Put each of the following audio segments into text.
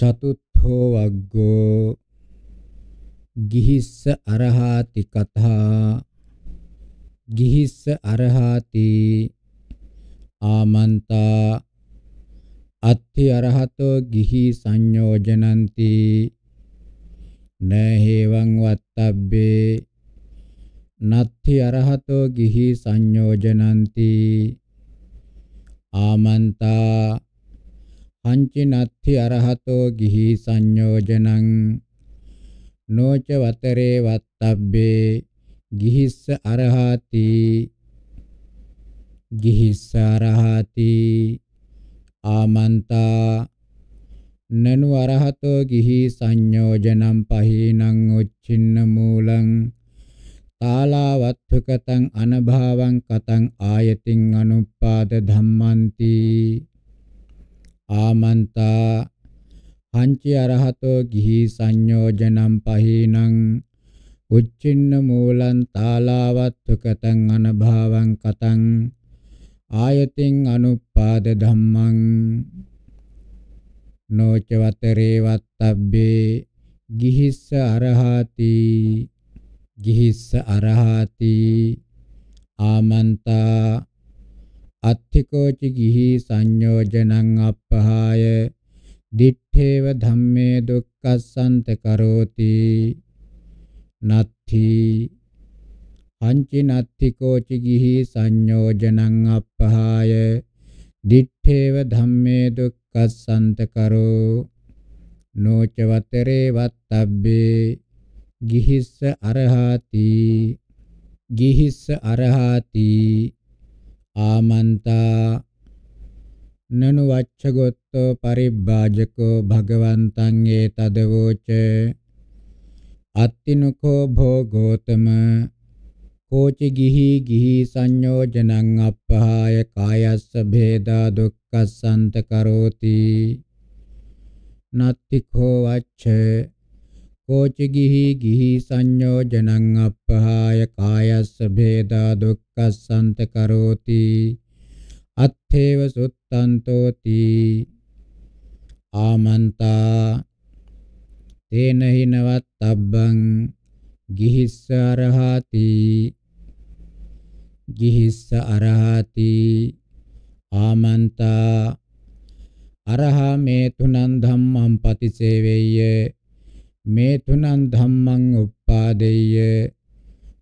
චතුත්ථෝ වග්ගෝ ගිහිස්ස අරහාති කතා ගිහිස්ස අරහාති ආමන්තා අත්ථි අරහතෝ ගිහි සංයෝජනಂತಿ නහේවං වත්තබ්බේ නත්ථි අරහතෝ ගිහි සංයෝජනಂತಿ ආමන්තා පංචිනත්ති අරහතෝ ගිහි සංයෝජනං නොච වතරේ වත්තබ්බේ ගිහිස්ස අරහාති ගිහිස්ස අරහාති ආමන්තා නනු අරහතෝ ගිහි සංයෝජනම් පහීනං උච්චින්න මූලං තාලවත්තුකතං අනභාවං කතං ආයතින් අනුපාද ධම්මන්ති ආමන්තා පංචි අරහතෝ ගිහි සංයෝජනම් පහීනං උච්චින්න මූලං තාලාවත්තුකතං අනභාවං කතං ආයතින් අනුපාද ධම්මං නොච වතරේ වත්තබ්බේ ගිහිස්ස අරහාති ගිහිස්ස අරහාති ආමන්තා අත්ථිකෝචි ගිහි සංයෝජනං අප්පහාය දිත්තේව ධම්මේ දුක්ඛස්සන්ත කරෝති නත්ථි අංචි නත්ථිකෝචි ගිහි සංයෝජනං අප්පහාය දිත්තේව ධම්මේ දුක්ඛස්සන්ත කරෝ නෝච වතරේ වත්තබ්බේ ගිහිස්ස අරහාති ගිහිස්ස අරහාති ආමන්තා නනු වච්ඡගොත්තෝ පරිබ්බාජකෝ භගවන්තං ඒ තදවෝච අත්තිනුකෝ භෝගෝතම කෝචි ගිහි ගිහි සංයෝජනං අප්පහාය කායස්ස භේදා දුක්ඛස්සන්ත කරෝති නත්තිකෝ වච්ඡේ කෝච ගිහි ගිහි සංයෝජනං අප්පහාය කායස්ස භේදා දුක්ඛස්සන්ත කරෝති අත්ථේව සුත්තන්තෝති ආමන්තා තේන හිනවත් අබ්බං ගිහිස්ස අරහති ගිහිස්ස අරහති ආමන්තා අරහා මේ තුනන් ධම්මං පතිසේවෙය්‍ය මේ තුනං ධම්මං උප්පාදෙය්‍ය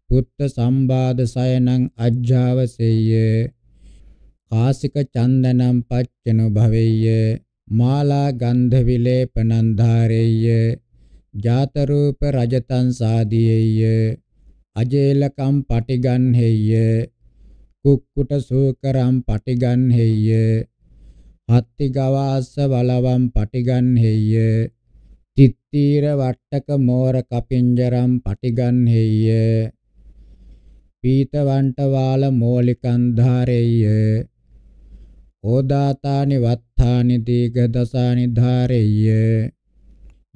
පුත්ත සම්බාද සයනං අජ්ජාවසෙය්‍ය කාසික චන්දනං පච්චනු භවෙය්‍ය මාලා ගන්ධ විලේපනං ධාරෙය්‍ය ජාත රූප රජතං සාදීයේය අජේලකම් පටිගන්හෙය්‍ය කුක්කුට සූකරම් පටිගන්හෙය්‍ය හත්ති ගවාස්ස වලවම් පටිගන්හෙය්‍ය චිත්තීර වට්ටක මෝර කපින්ජරම් පටිගන්හෙය්‍ය පීතවන්ට වාල මෝලිකන් ධාරෙය්‍ය ඕදාතානි වත්තානි දීඝ දසානි ධාරෙය්‍ය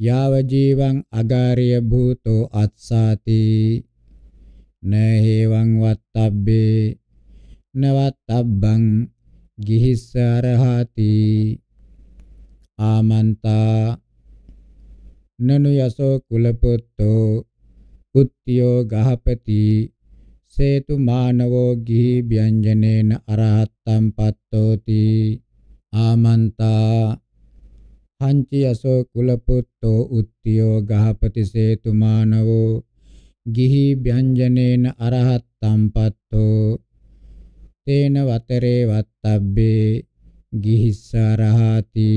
යාව ජීවං අගාරිය භූතෝ අත්සාති නහේවං වත්තබ්බේ නවත්තබ්බං ගිහිස්සරහාති ආමන්තා නනු යසෝ කුලපොත්තෝ පුත්තියෝ ගහපති සේතු මානවෝ ගිහි ව්‍යංජනේන අරහත්තම් පත්තෝති ආමන්තා පංච යසෝ කුලපොත්තෝ උත්තියෝ ගහපති සේතු මානවෝ ගිහි ව්‍යංජනේන අරහත්තම් පත්තෝ තේන වතරේ වත්තබ්බේ ගිහිස්සරහාති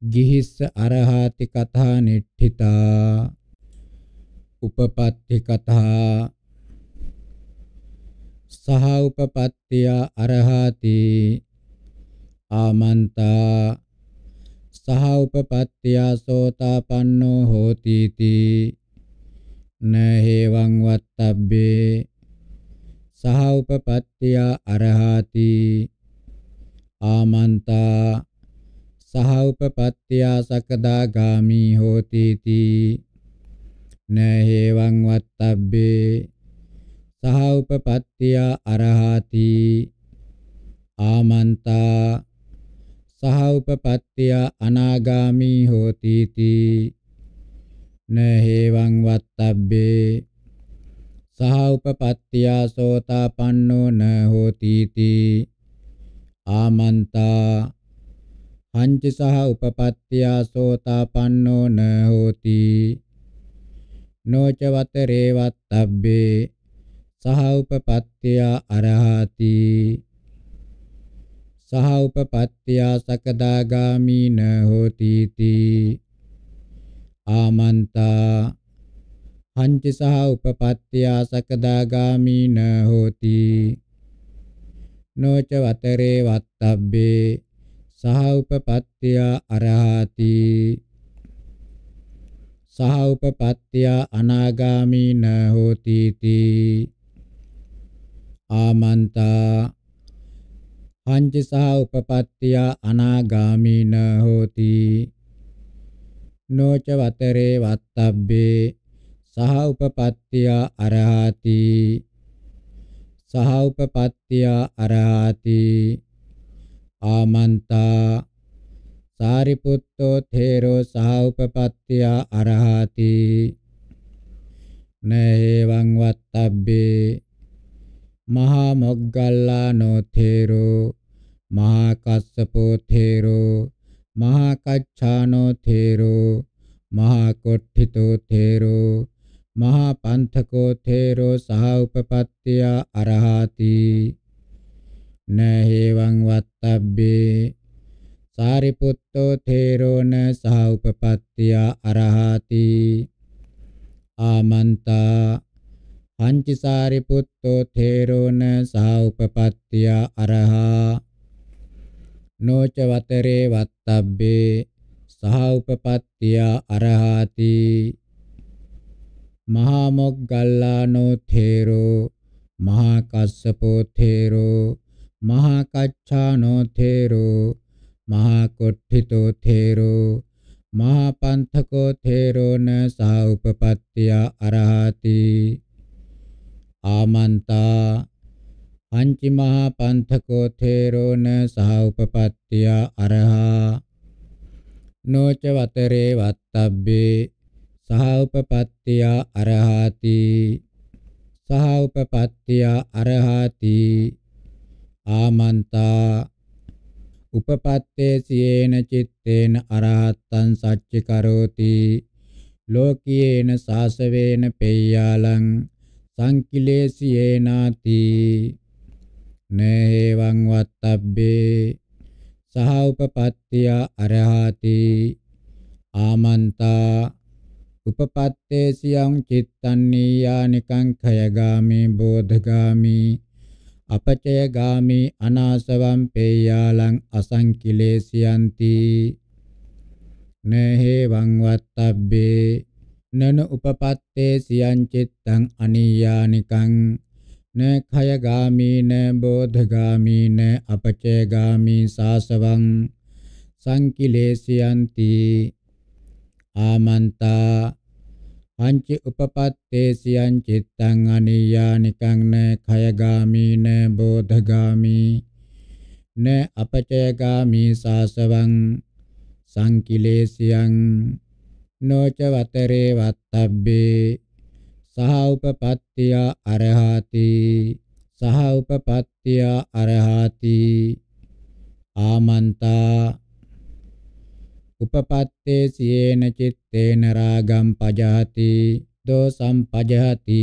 ගිහිස්ස අරහාති කථා නිට්ඨිතා උපපත්ති කථා සහ උපපත්තිය අරහාති ආමන්තා සහ උපපත්තිය සෝතාපන්නෝ හෝති තී නහේවං වත්තබ්බේ සහ උපපත්තිය අරහාති ආමන්තා සහ උපපත්තියා සකදාගාමී හෝති තී නහේවං වත්තබ්බේ සහ උපපත්තියා අරහති ආමන්තා සහ උපපත්තියා අනාගාමී හෝති තී නහේවං වත්තබ්බේ සහ උපපත්තියා සෝතාපන්නෝ න හෝති තී ආමන්තා පංච සහ උපපත්තියා සෝතාපන්නෝ න හෝති නොච වතරේ වත්තබ්බේ සහ උපපත්තියා අරහති සහ උපපත්තියා සකදාගාමී න හෝති තී ආමන්තා පංච සහ උපපත්තියා සකදාගාමී න හෝති නොච වතරේ වත්තබ්බේ සහ උපපත්ත්‍ය අරහති සහ උපපත්ත්‍ය අනාගාමී න හෝති තී ආමන්තා පංච සහ උපපත්ත්‍ය අනාගාමී න හෝති නොච වතරේ වත්තබ්බේ සහ උපපත්ත්‍ය අරහති සහ උපපත්ත්‍ය අරහති ආමන්තා සාරිපුත්තෝ තේරෝ සාඋපපත්තියා අරහති නේවං වත්තබ්බේ මහා මොග්ගල්ලානෝ තේරෝ මහා කස්සපෝ තේරෝ මහා කච්ඡානෝ තේරෝ මහා කොට්ඨිතෝ තේරෝ මහා පන්තකෝ තේරෝ සහ උපපත්තිය අරහති නහේවං වත්තබ්බේ සාරිපුත්තෝ තේරෝන සහඋපපත්තිය අරහති ආමන්තා පංචි සාරිපුත්තෝ තේරෝන සහඋපපත්තිය අරහා නොච වතරේ වත්තබ්බේ සහඋපපත්තිය අරහති මහා මොග්ගල්ලානෝ තේරෝ මහා කස්සපෝ තේරෝ මහාකච්ඡානෝ තේරෝ මහාකොට්ඨිතෝ තේරෝ මහාපන්තකෝ තේරෝන සා උපපත්තිය අරහති ආමන්තා පංචි මහා පන්තකෝ තේරෝන සා උපපත්තිය අරහා නොච වතරේ වත්තබ්බේ සහ උපපත්තිය අරහාති සහ උපපත්තිය අරහාති ආමන්තා උපපත්තේ සියේන චitteන අරහත්තං සච්ච කරෝති ලෝකියේන සාසවේන පෙය්‍යාලං සංකිලේසියේනාති නේවං වත්තබ්බේ සහ උපපත්තිය අරහති ආමන්තා උපපත්තේ සියං චිත්තන්නීයානිකං khයගාමි බෝධගාමි අපචය ගාමි අනාසවම් පේයාලං අසංකිලේසියන්ති නේහෙවං වත්තබ්බේ නන උපපත්තේ සියං චිත්තං අනියානිකං න khය ගාමී න බෝධ ගාමී න අපචේ ගාමී සාසවං සංකිලේසියන්ති ආමන්තා අංචි උපපත්තේ සියං චිත්තං අනියානිකං න khයගාමී න බෝධගාමී න අපචයගාමී සාසවං සංකිලේසියං නොච වතරේ වත්තබ්බේ සහ උපපත්තිය අරහාති සහ උපපත්තිය අරහාති ආමන්තා උපපත්තේ සියේන චිත් තේන රාගම් පජහති දෝසම් පජහති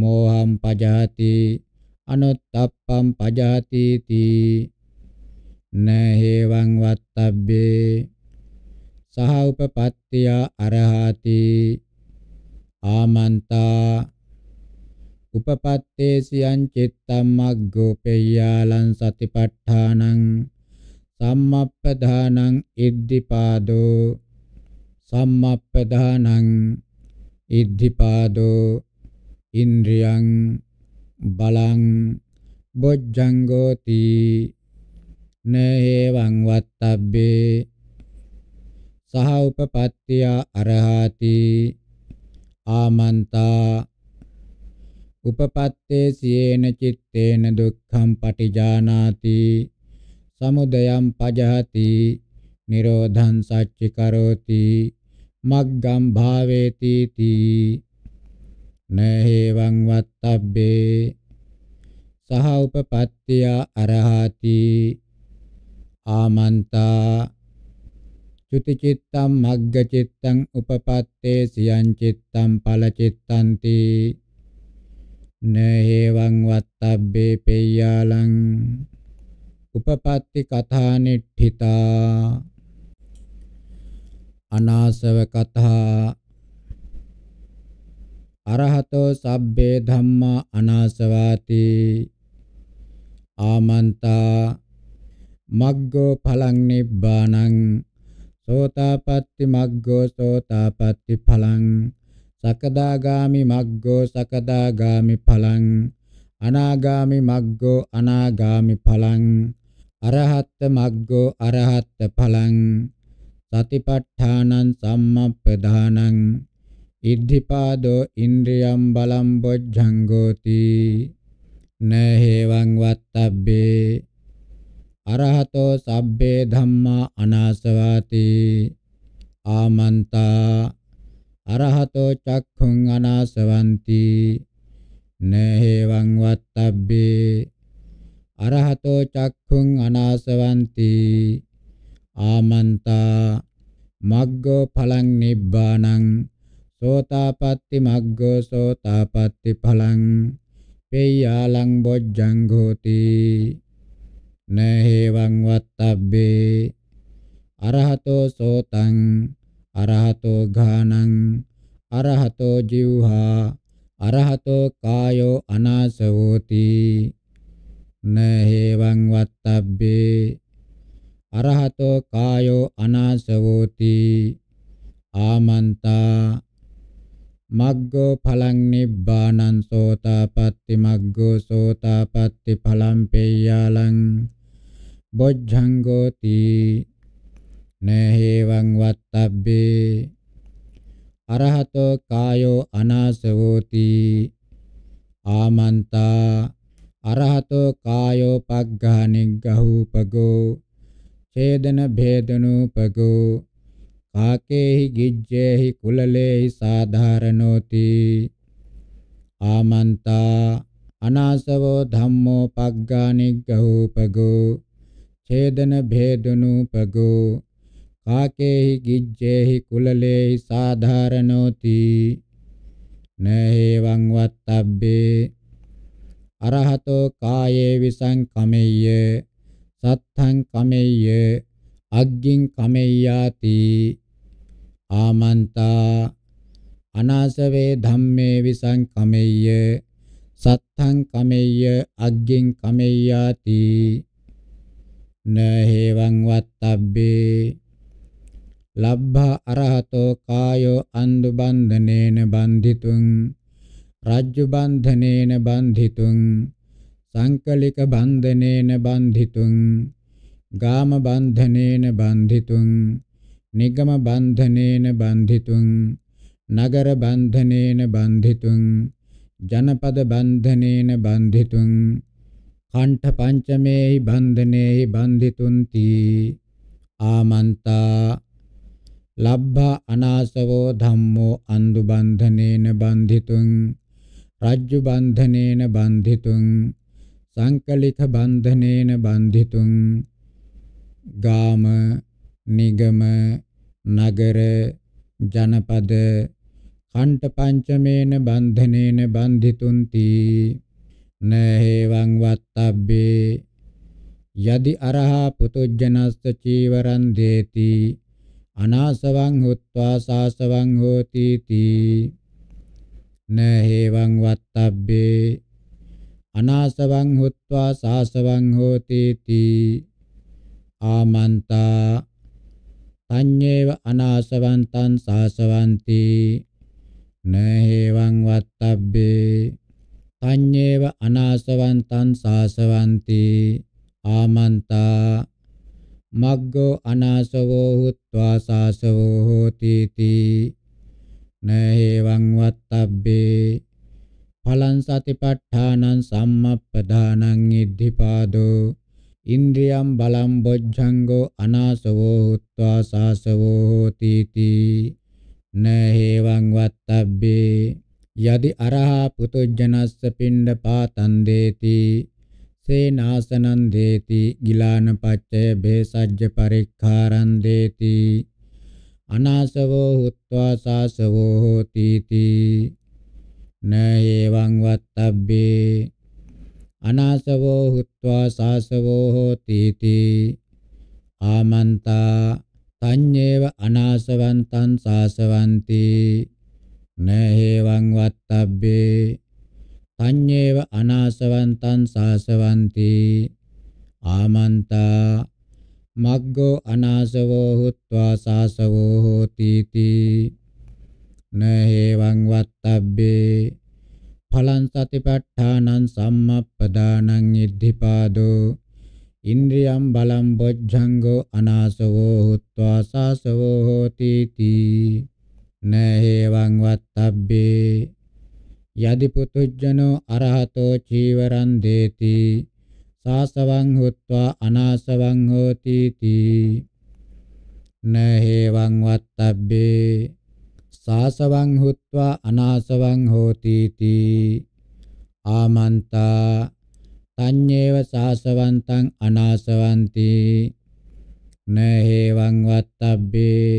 මෝහම් පජහති අනුත්තප්පම් පජහති තී නහේවං වත්තබ්බේ සහ උපපත්තිය අරහති ආමන්තා උපපත්තේසියං චිත්තම් මග්ගෝපේයාලං සතිපට්ඨානං සම්මප්පදානං ඉද්ධිපාදෝ සම්මප්පදානං ඉද්ධිපාදෝ ඉන්ද්‍රියං බලං බොජ්ජංගෝති නේවං වත්තබ්බේ සහ උපපත්තිය අරහාති ආමන්තා උපපත්තේ සියේන චitteන දුක්ඛම් පටිජානාති සමුදයම් පජහති නිරෝධං සච්ච කරෝති මග්ගම් භාවේති තී නහේවං වත්තබ්බේ සහ උපපත්තිය අරහති ආමන්තා චුතිචිත්තම් මග්ගචිත්තං උපපත්තේ සියං චිත්තම් ඵලචිත්තන්ති නේවං වත්තබ්බේ පේයාලං උපපත්ති කථානිට්ඨිතා අනාසව කතා අරහතෝ සබ්බේ ධම්මා අනාසවාති ආමන්තා මග්ගෝ ඵලං නිබ්බාණං සෝතාපට්ටි මග්ගෝ සෝතාපට්ටි ඵලං සකදාගාමි මග්ගෝ සකදාගාමි ඵලං අනාගාමි මග්ගෝ අනාගාමි ඵලං අරහත් මග්ගෝ අරහත් ඵලං සතිපට්ඨානං සම්මප්පදානං ඉද්ධිපාදෝ ඉන්ද්‍රියම් බලම් බොජ්ජංගෝති නහේවං වත්තබ්බේ අරහතෝ සබ්බේ ධම්මා අනාසවාති ආමන්තා අරහතෝ චක්ඛුං අනාසවಂತಿ නහේවං වත්තබ්බේ අරහතෝ චක්ඛුං අනාසවಂತಿ ආමන්තා මග්ගෝ ඵලං නිබ්බාණං සෝතාපට්ටි මග්ගෝ සෝතාපට්ටි ඵලං පේයාලං බොජ්ජං හෝති නහේවං වත්තබ්බේ අරහතෝ සෝතං අරහතෝ ඝානං අරහතෝ ජීවහා අරහතෝ කායෝ අනාසවෝති නහේවං වත්තබ්බේ අරහතෝ කායෝ අනාසවෝති ආමන්තා මග්ගෝ ඵලං නිබ්බානං සෝතාපට්ටි මග්ගෝ සෝතාපට්ටි ඵලං පේයාලං බොජ්ජංගෝති නහේවං වත්තබ්බේ අරහතෝ කායෝ අනාසවෝති ආමන්තා අරහතෝ කායෝ පග්ගා නිග්ගහූපගෝ ඡේදන භේදනූපගෝ කාකේහි ගිජ්ජේහි කුලලේහි සාධාරණෝති ආමන්තා අනාසවෝ ධම්මෝ පග්ගානිග්ගහූපගෝ ඡේදන භේදනූපගෝ කාකේහි ගිජ්ජේහි කුලලේහි සාධාරණෝති නේවං වත්තබ්බේ අරහතෝ කායේ විසං කමෙය්‍ය සත්තං කමෙය්‍ය අග්ගින් කමෙය්‍යාති ආමන්තා අනාසවේ ධම්මේ විසං කමෙය්‍ය සත්තං කමෙය්‍ය අග්ගින් කමෙය්‍යාති නහේවං වත්තබ්බේ ලබ්භා අරහතෝ කායෝ අන්දු බන්ධනේන බන්ධිතුං රාජ්‍ය බන්ධනේන බන්ධිතුං සංකලික බන්ධනේන බන්ධිතුං ගාම බන්ධනේන බන්ධිතුං නිගම බන්ධනේන බන්ධිතුං නගර බන්ධනේන බන්ධිතුං ජනපද බන්ධනේන බන්ධිතුං කණ්ඨ පංචමේහි බන්ධනේහි බන්ධිතුන්ති ආමන්තා ලබ්භා අනාසවෝ ධම්මෝ අන්දු බන්ධනේන බන්ධිතුං රජ්ජු බන්ධනේන බන්ධිතුං සංකලිත බන්ධනේන බන්ධිතුං ගාම නිගම නගර ජනපද කණ්ඨ පංචමේන බන්ධනේන බන්ධිතුන්ති නහේවං වත්තබ්බේ යදි අරහා පුතුජනස්ස චීවරං දේති අනාසවං හොත්වා සාසවං හෝති තී නහේවං වත්තබ්බේ අනාසවං හොත්වා සාසවං හෝතේති ආමන්තා තඤ්ඤේව අනාසවන්තං සාසවಂತಿ නහේවං වත්තබ්බේ තඤ්ඤේව අනාසවන්තං සාසවಂತಿ ආමන්තා මග්ගෝ අනාසවෝ හුත්වා සාසවෝ හෝති තී නහේවං වත්තබ්බේ පලං සතිපට්ඨානං සම්මප්පදානං ඉද්ධිපාදෝ ඉන්ද්‍රියම් බලම් බොජ්ජංගෝ අනාසවෝ උත්වා සාසවෝ හෝති තී නහේවං වත්තබ්බේ යදි අරහා පුතුජනස්ස පිණ්ඩ පාතන් දේති සේනාසනං දේති ගිලාන පච්චය බේසජ්ජ පරික්ඛාරං දේති අනාසවෝ හුත්වා සාසවෝ හෝති තී න එවං වත්තබ්බේ අනාසවෝ හුත්වා සාසවෝ හෝති තී ආමන්තා තඤ්ඤේව අනාසවන්තං සාසවಂತಿ න හේවං වත්තබ්බේ තඤ්ඤේව අනාසවන්තං සාසවಂತಿ ආමන්තා මග්ගෝ අනාසවෝ හුත්වා සාසවෝ හෝති තී නහේවං වත්තබ්බේ ඵලං සතිපට්ඨානං සම්මප්පදානං ඉද්ධිපාදෝ ඉන්ද්‍රියම් බලම් බොජ්ජංගෝ අනාසවෝ හුත්වා සාසවෝ හෝති තී නහේවං වත්තබ්බේ යදි පුතුජ්ජනෝ අරහතෝ චීවරං දේති සාසවං හුත්වා අනාසවං හෝති තී නහේවං වත්තබ්බේ සාසවං හුත්වා අනාසවං හෝති තී ආමන්තා තඤ්ඤේව සාසවන්තං අනාසවಂತಿ නහේවං වත්තබ්බේ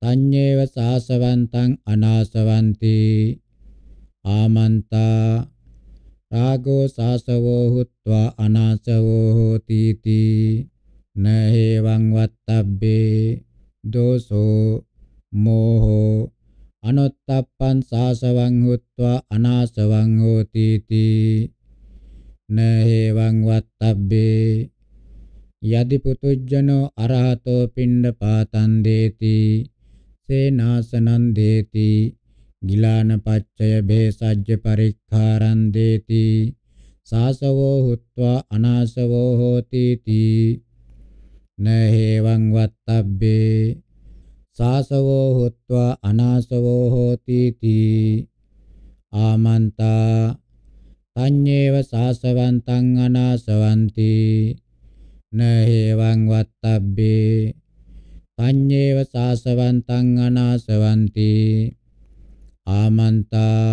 තඤ්ඤේව සාසවන්තං අනාසවಂತಿ ආමන්තා රාගෝ සාසවෝ හුත්වා අනාසවෝ හෝති තී නහේවං වත්තබ්බේ දෝසෝ මෝහෝ අනොත්තප්පං සාසවං හුත්වා අනාසවං හෝති තී නහේවං වත්තබ්බේ යදි පුතුජ්ජනෝ අරහතෝ පිණ්ඩ පාතං දේති සේනාසනං දේති ගිලාන පච්චය බේසජ්ජ පරික්ඛාරං දේති සාසවෝ හුත්වා අනාසවෝ හෝති තී නහේවං වත්තබ්බේ සාසවෝ හොත්වා අනාසවෝ හෝති තී ආමන්තා තඤ්ඤේව සාසවන්තං අනාසවಂತಿ නහේවං වත්තබ්බේ තඤ්ඤේව සාසවන්තං අනාසවಂತಿ ආමන්තා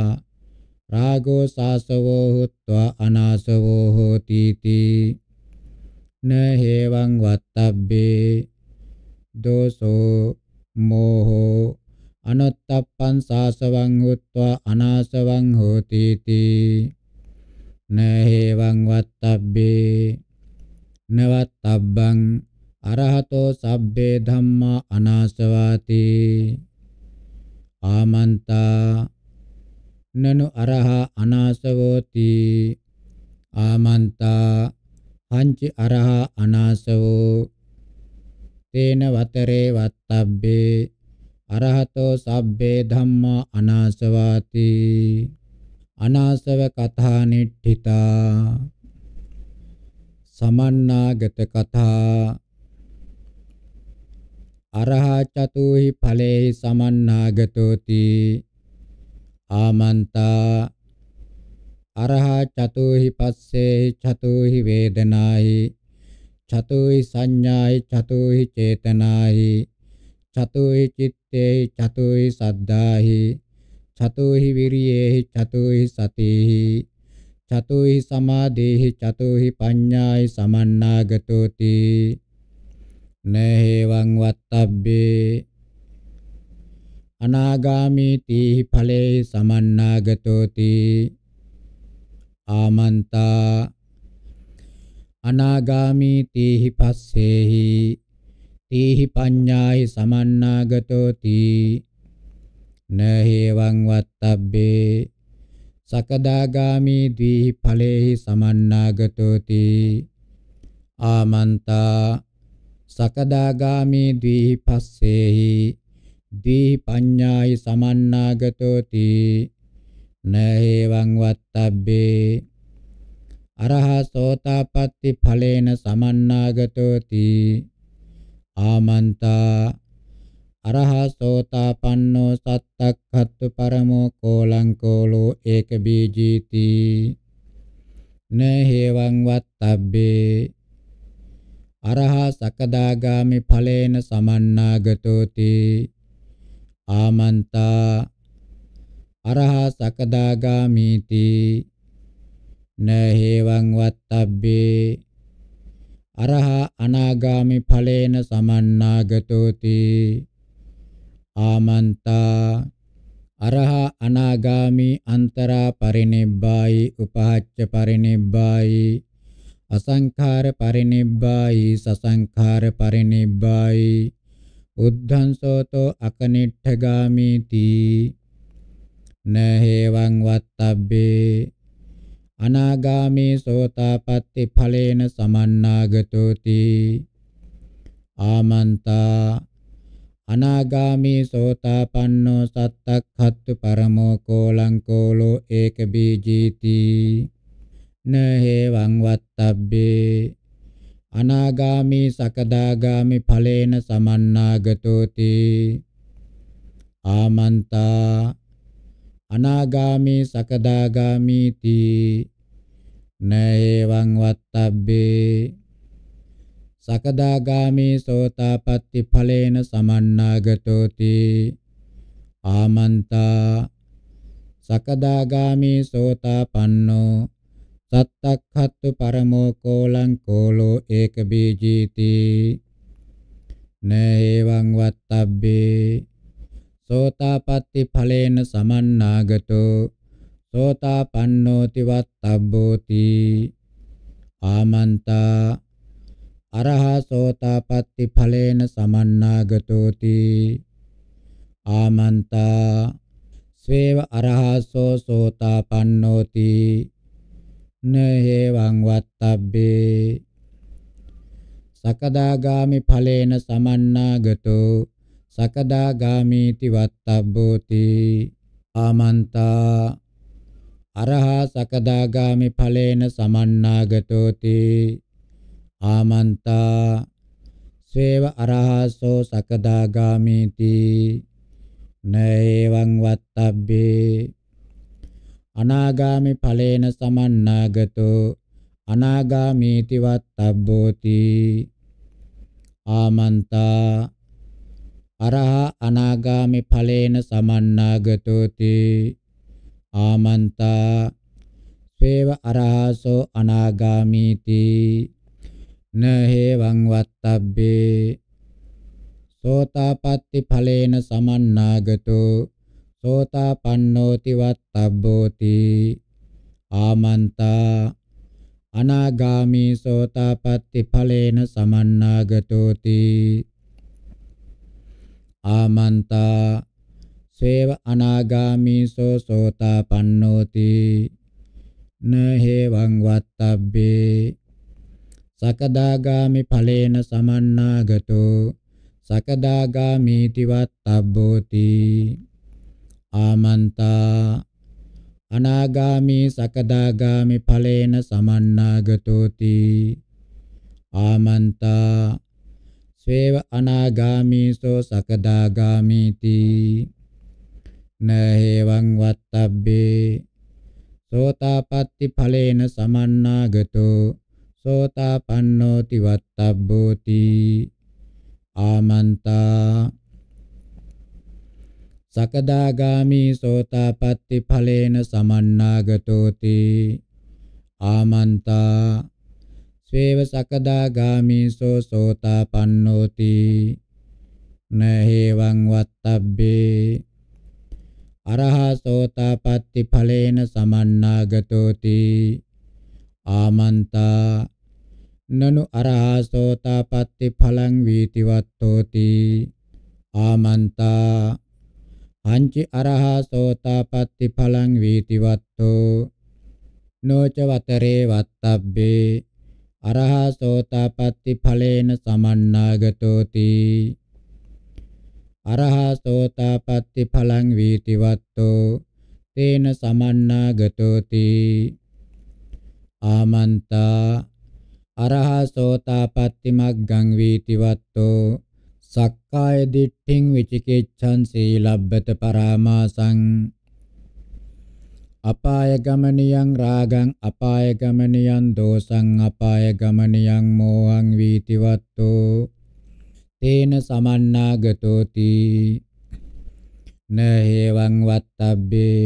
රාගෝ සාසවෝ හුත්වා අනාසවෝ හෝති තී නහේවං වත්තබ්බේ දෝසෝ මෝහෝ අනුත්තප්පං සාසවං හුත්වා අනාසවං හෝති තී නහේවං වත්තබ්බේ නවත්තබ්බං අරහතෝ සබ්බේ ධම්මා අනාසවාති ආමන්තා නනු අරහා අනාසවෝති ආමන්තා හංචි අරහා අනාසවෝ තේන වතරේ වත්තබ්බේ අරහතෝ සබ්බේ ධම්මා අනාසවාති අනාසව කථා නිට්ඨිතා සමන්නාගත කථා අරහා චතුහි ඵලේහි සමන්නාගතෝති ආමන්තා අරහා චතුහි පස්සේහි චතුහි වේදනාහි චතුයි සංඥායි චතුයි චේතනාහි චතුයි චitteහි චතුයි සද්ධාහි චතුහි විරියේහි චතුහි සතිහි චතුහි සමාධේහි චතුහි පඤ්ඤායි සමන්නාගතෝති නේහෙවං වත්තබ්බේ අනාගාමීති ඵලේ සමන්නාගතෝති ආමන්තා අනාගාමී තේහි පස්සේහි තේහි පඤ්ඤායි සමන්නාගතෝති නහේවං වත්තබ්බේ සකදාගාමී ද්විහි ඵලේහි සමන්නාගතෝති ආමන්තා සකදාගාමී ද්විහි පස්සේහි ද්විහි පඤ්ඤායි සමන්නාගතෝති නහේවං වත්තබ්බේ අරහා සෝතාපට්ටි ඵලේන සමන්නාගතෝති ආමන්තා අරහා සෝතාපන්නෝ සත්තක්ඛත්තු පරමෝ කෝලං කෝලෝ ඒක බීජීති නහේවං වත්තබ්බේ අරහා සකදාගාමි ඵලේන සමන්නාගතෝති ආමන්තා අරහා සකදාගාමීති න හේවං වත්තබ්බේ අරහා අනාගාමි ඵලේන සමන්නාගතෝති ආමන්තා අරහා අනාගාමි අන්තරා පරිනිබ්බායි උපහච්ච පරිනිබ්බායි අසංඛාර පරිනිබ්බායි සසංඛාර පරිනිබ්බායි උද්ධංසෝතෝ අකනිට්ඨගාමීති නහේවං වත්තබ්බේ අනාගාමී සෝතාපට්ටි ඵලේන සමන්නාගතෝති ආමන්තා අනාගාමී සෝතාපන්නෝ සත්තක්ඛත්තු පරමෝ කෝලංකෝලෝ ඒක බීජීති නහේවං වත්තබ්බේ අනාගාමී සකදාගාමි ඵලේන සමන්නාගතෝති ආමන්තා අනාගාමී සකදාගාමීති නේවං වත්තබ්බේ සකදාගාමී සෝතාපට්ටි ඵලේන සමන්නාගතෝති ආමන්තා සකදාගාමී සෝතාපන්නෝ සත්තක්ඛත්තු පරමෝ කෝලං කෝලෝ ඒක බීජීති නේවං වත්තබ්බේ සෝතාපට්ටි ඵලේන සමන්නාගතෝ සෝතාපන්නෝති වත්තබ්බෝති ආමන්තා අරහා සෝතාපට්ටි ඵලේන සමන්නාගතෝති ආමන්තා ස්වේව අරහසෝ සෝතාපන්නෝති නහේවං වත්තබ්බේ සකදාගාමි ඵලේන සමන්නාගතෝ සකදාගාමීති වත්තබ්බෝති ආමන්තා අරහා සකදාගාමි ඵලේන සමන්නාගතෝති ආමන්තා සේව අරහසෝ සකදාගාමීති නේවං වත්තබ්බේ අනාගාමි ඵලේන සමන්නාගතෝ අනාගාමීති වත්තබ්බෝති ආමන්තා අරහා අනාගාමි ඵලේන සමන්නාගතෝති ආමන්තා සේව අරහසෝ අනාගාමීති නහේවං වත්තබ්බේ සෝතාපට්ටි ඵලේන සමන්නාගතෝ සෝතාපන්නෝති වත්තබ්බෝති ආමන්තා අනාගාමී සෝතාපට්ටි ඵලේන සමන්නාගතෝති ආමන්තා සේව අනාගාමීසෝ සෝතාපන්නෝති නහේවං වත්තබ්බේ සකදාගාමි ඵලේන සමන්නාගතෝ සකදාගාමීති වත්තබ්බෝති ආමන්තා අනාගාමි සකදාගාමි ඵලේන සමන්නාගතෝති ආමන්තා ස්වේව අනාගාමීසෝ සකදාගාමීති නහේවං වත්තබ්බේ සෝතාපට්ටි ඵලේන සමන්නාගතෝ සෝතාපන්නෝති වත්තබ්බෝති ආමන්තා සකදාගාමී සෝතාපට්ටි ඵලේන සමන්නාගතෝති ආමන්තා සේව සකදාගාමීසෝ සෝතාපන්නෝති නහේවං වත්තබ්බේ අරහා සෝතාපට්ටි ඵලේන සමන්නාගතෝති ආමන්තා නනු අරහා සෝතාපට්ටි ඵලං වීතිවත්තෝති ආමන්තා අංචි අරහා සෝතාපට්ටි ඵලං වීතිවත්තෝ නොච වතරේ වත්තබ්බේ අරහා සෝතාපට්ටි ඵලේන සමන්නාගතෝති අරහා සෝතාපට්ටි ඵලං වීතිවත්තෝ තේන සමන්නාගතෝති ආමන්තා අරහා සෝතාපට්ටි මග්ගං වීතිවත්තෝ සක්කාය දිට්ඨින් විචිකිච්ඡං සීලබ්බත පරාමාසං අපාය ගමනියං රාගං අපාය ගමනියං දෝසං අපාය ගමනියං මෝහං වීතිවත්තෝ තේන සමන්නාගතෝති නහේවං වත්තබ්බේ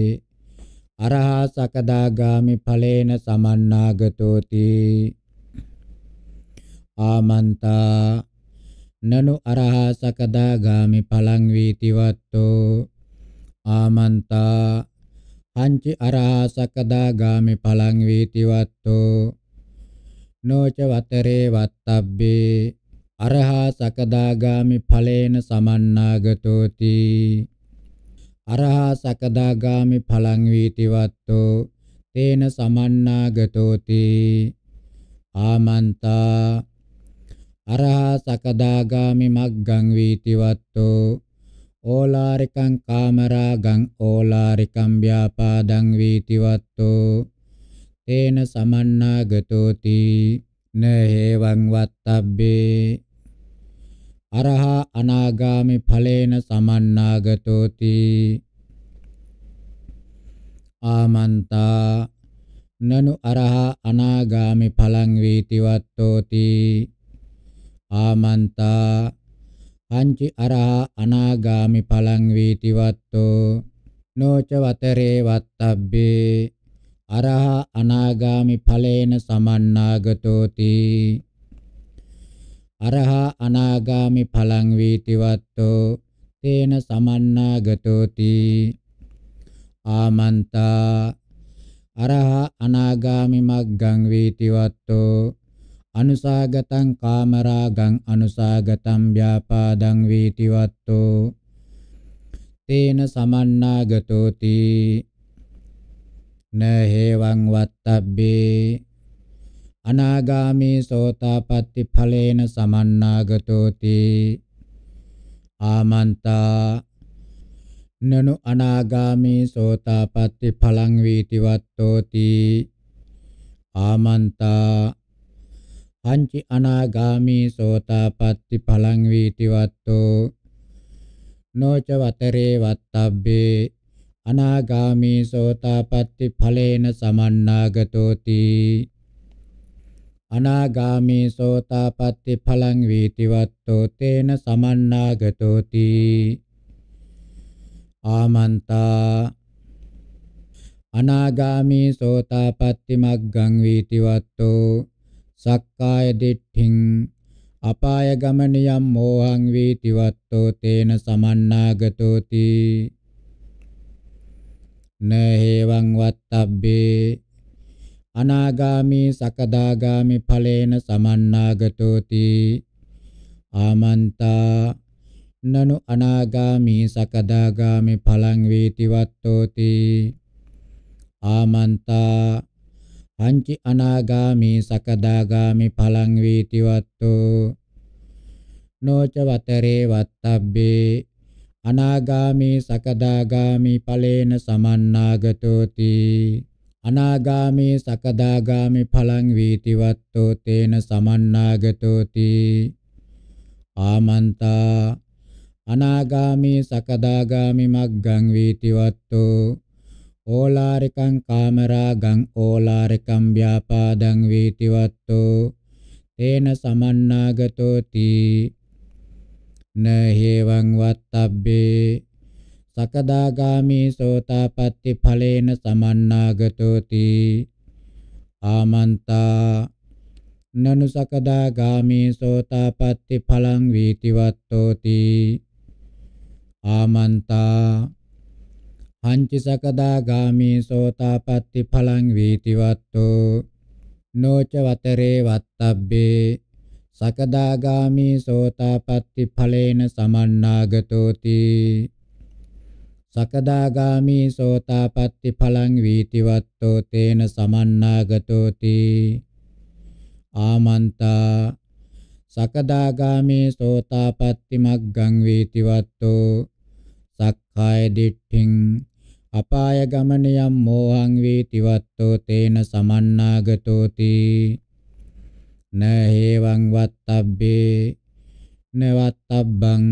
අරහා සකදාගාමි ඵලේන සමන්නාගතෝති ආමන්තා නනු අරහා සකදාගාමි ඵලං වීතිවත්තෝ ආමන්තා පංචි අරහා සකදාගාමි පලං වීතිවත්තෝ නොච වතරේ වත්තබ්බේ අරහා සකදාගාමි ඵලේන සමන්නාගතෝති අරහා සකදාගාමි ඵලං වීතිවත්තෝ තේන සමන්නාගතෝති ආමන්තා අරහා සකදාගාමි මග්ගං වීතිවත්තෝ ඕලාරිකං කාමරාගං ඕලාරිකං ව්‍යාපාදං වීතිවත්තෝ තේන සමන්නාගතෝති නහේවං වත්තබ්බේ අරහා අනාගාමි ඵලේන සමන්නාගතෝති ආමන්තා නනු අරහා අනාගාමි ඵලං වීතිවත්තෝති ආමන්තා පංචි අරහා අනාගාමි පලං වීතිවත්තෝ නොච වතරේ වත්තබ්බේ අරහා අනාගාමි ඵලේන සමන්නාගතෝති අරහා අනාගාමි ඵලං වීතිවත්තෝ තේන සමන්නාගතෝති ආමන්තා අරහා අනාගාමි මග්ගං වීතිවත්තෝ අනුසාගතං කාමරාගං අනුසාගතං ව්‍යාපාදං වීතිවත්තෝ තේන සමන්නාගතෝති නහේවං වත්තබ්බේ අනාගාමී සෝතාපට්ටි ඵලේන සමන්නාගතෝති ආමන්තා නනු අනාගාමී සෝතාපට්ටි ඵලං වීතිවත්තෝති ආමන්තා පංචි අනාගාමී සෝතාපට්ටි ඵලං වීතිවත්තෝ නොච වතරේ වත්තබ්බේ අනාගාමී සෝතාපට්ටි ඵලේන සමන්නාගතෝති අනාගාමී සෝතාපට්ටි ඵලං වීතිවත්තෝ තේන සමන්නාගතෝති ආමන්තා අනාගාමී සෝතාපට්ටි මග්ගං වීතිවත්තෝ සක්කාය දිට්ඨින් අපාය ගමනියම් මෝහං වීතිවත්තෝ තේන සමන්නාගතෝති නහේවං වත්තබ්බේ අනාගාමි සකදාගාමි ඵලේන සමන්නාගතෝති ආමන්තා නනු අනාගාමි සකදාගාමි ඵලං වීතිවත්තෝති ආමන්තා පංචි අනාගාමී සකදාගාමි පලං වීතිවත්තෝ නොච වතරේ වත්තබ්බේ අනාගාමී සකදාගාමී ඵලේන සමන්නාගතෝති අනාගාමී සකදාගාමී ඵලං වීතිවත්තෝ තේන සමන්නාගතෝති ආමන්තා අනාගාමී සකදාගාමී මග්ගං වීතිවත්තෝ ඕලාරිකං කාමරාගං ඕලාරිකං ව්‍යාපාදං වීතිවත්තෝ තේන සමන්නාගතෝති නහේවං වත්තබ්බේ සකදාගාමී සෝතාපට්ටි ඵලේන සමන්නාගතෝති ආමන්තා නනු සකදාගාමී සෝතාපට්ටි ඵලං වීතිවත්තෝති ආමන්තා හංචි සකදාගාමී සෝතාපට්ටි ඵලං වීතිවත්තු නෝච වතරේ වත්තබ්බේ සකදාගාමී සෝතාපට්ටි ඵලේන සමන්නාගතෝති සකදාගාමී සෝතාපට්ටි ඵලං වීතිවත්තෝ තේන සමන්නාගතෝති ආමන්තා සකදාගාමී සෝතාපට්ටි මග්ගං වීතිවත්තෝ සක්ඛාය දිට්ඨින් අපාය ගමනියම් මෝහං වේති වත්තෝ තේන සමන්නාගතෝති න හේවං වත්තබ්බේ නවත්තබ්බං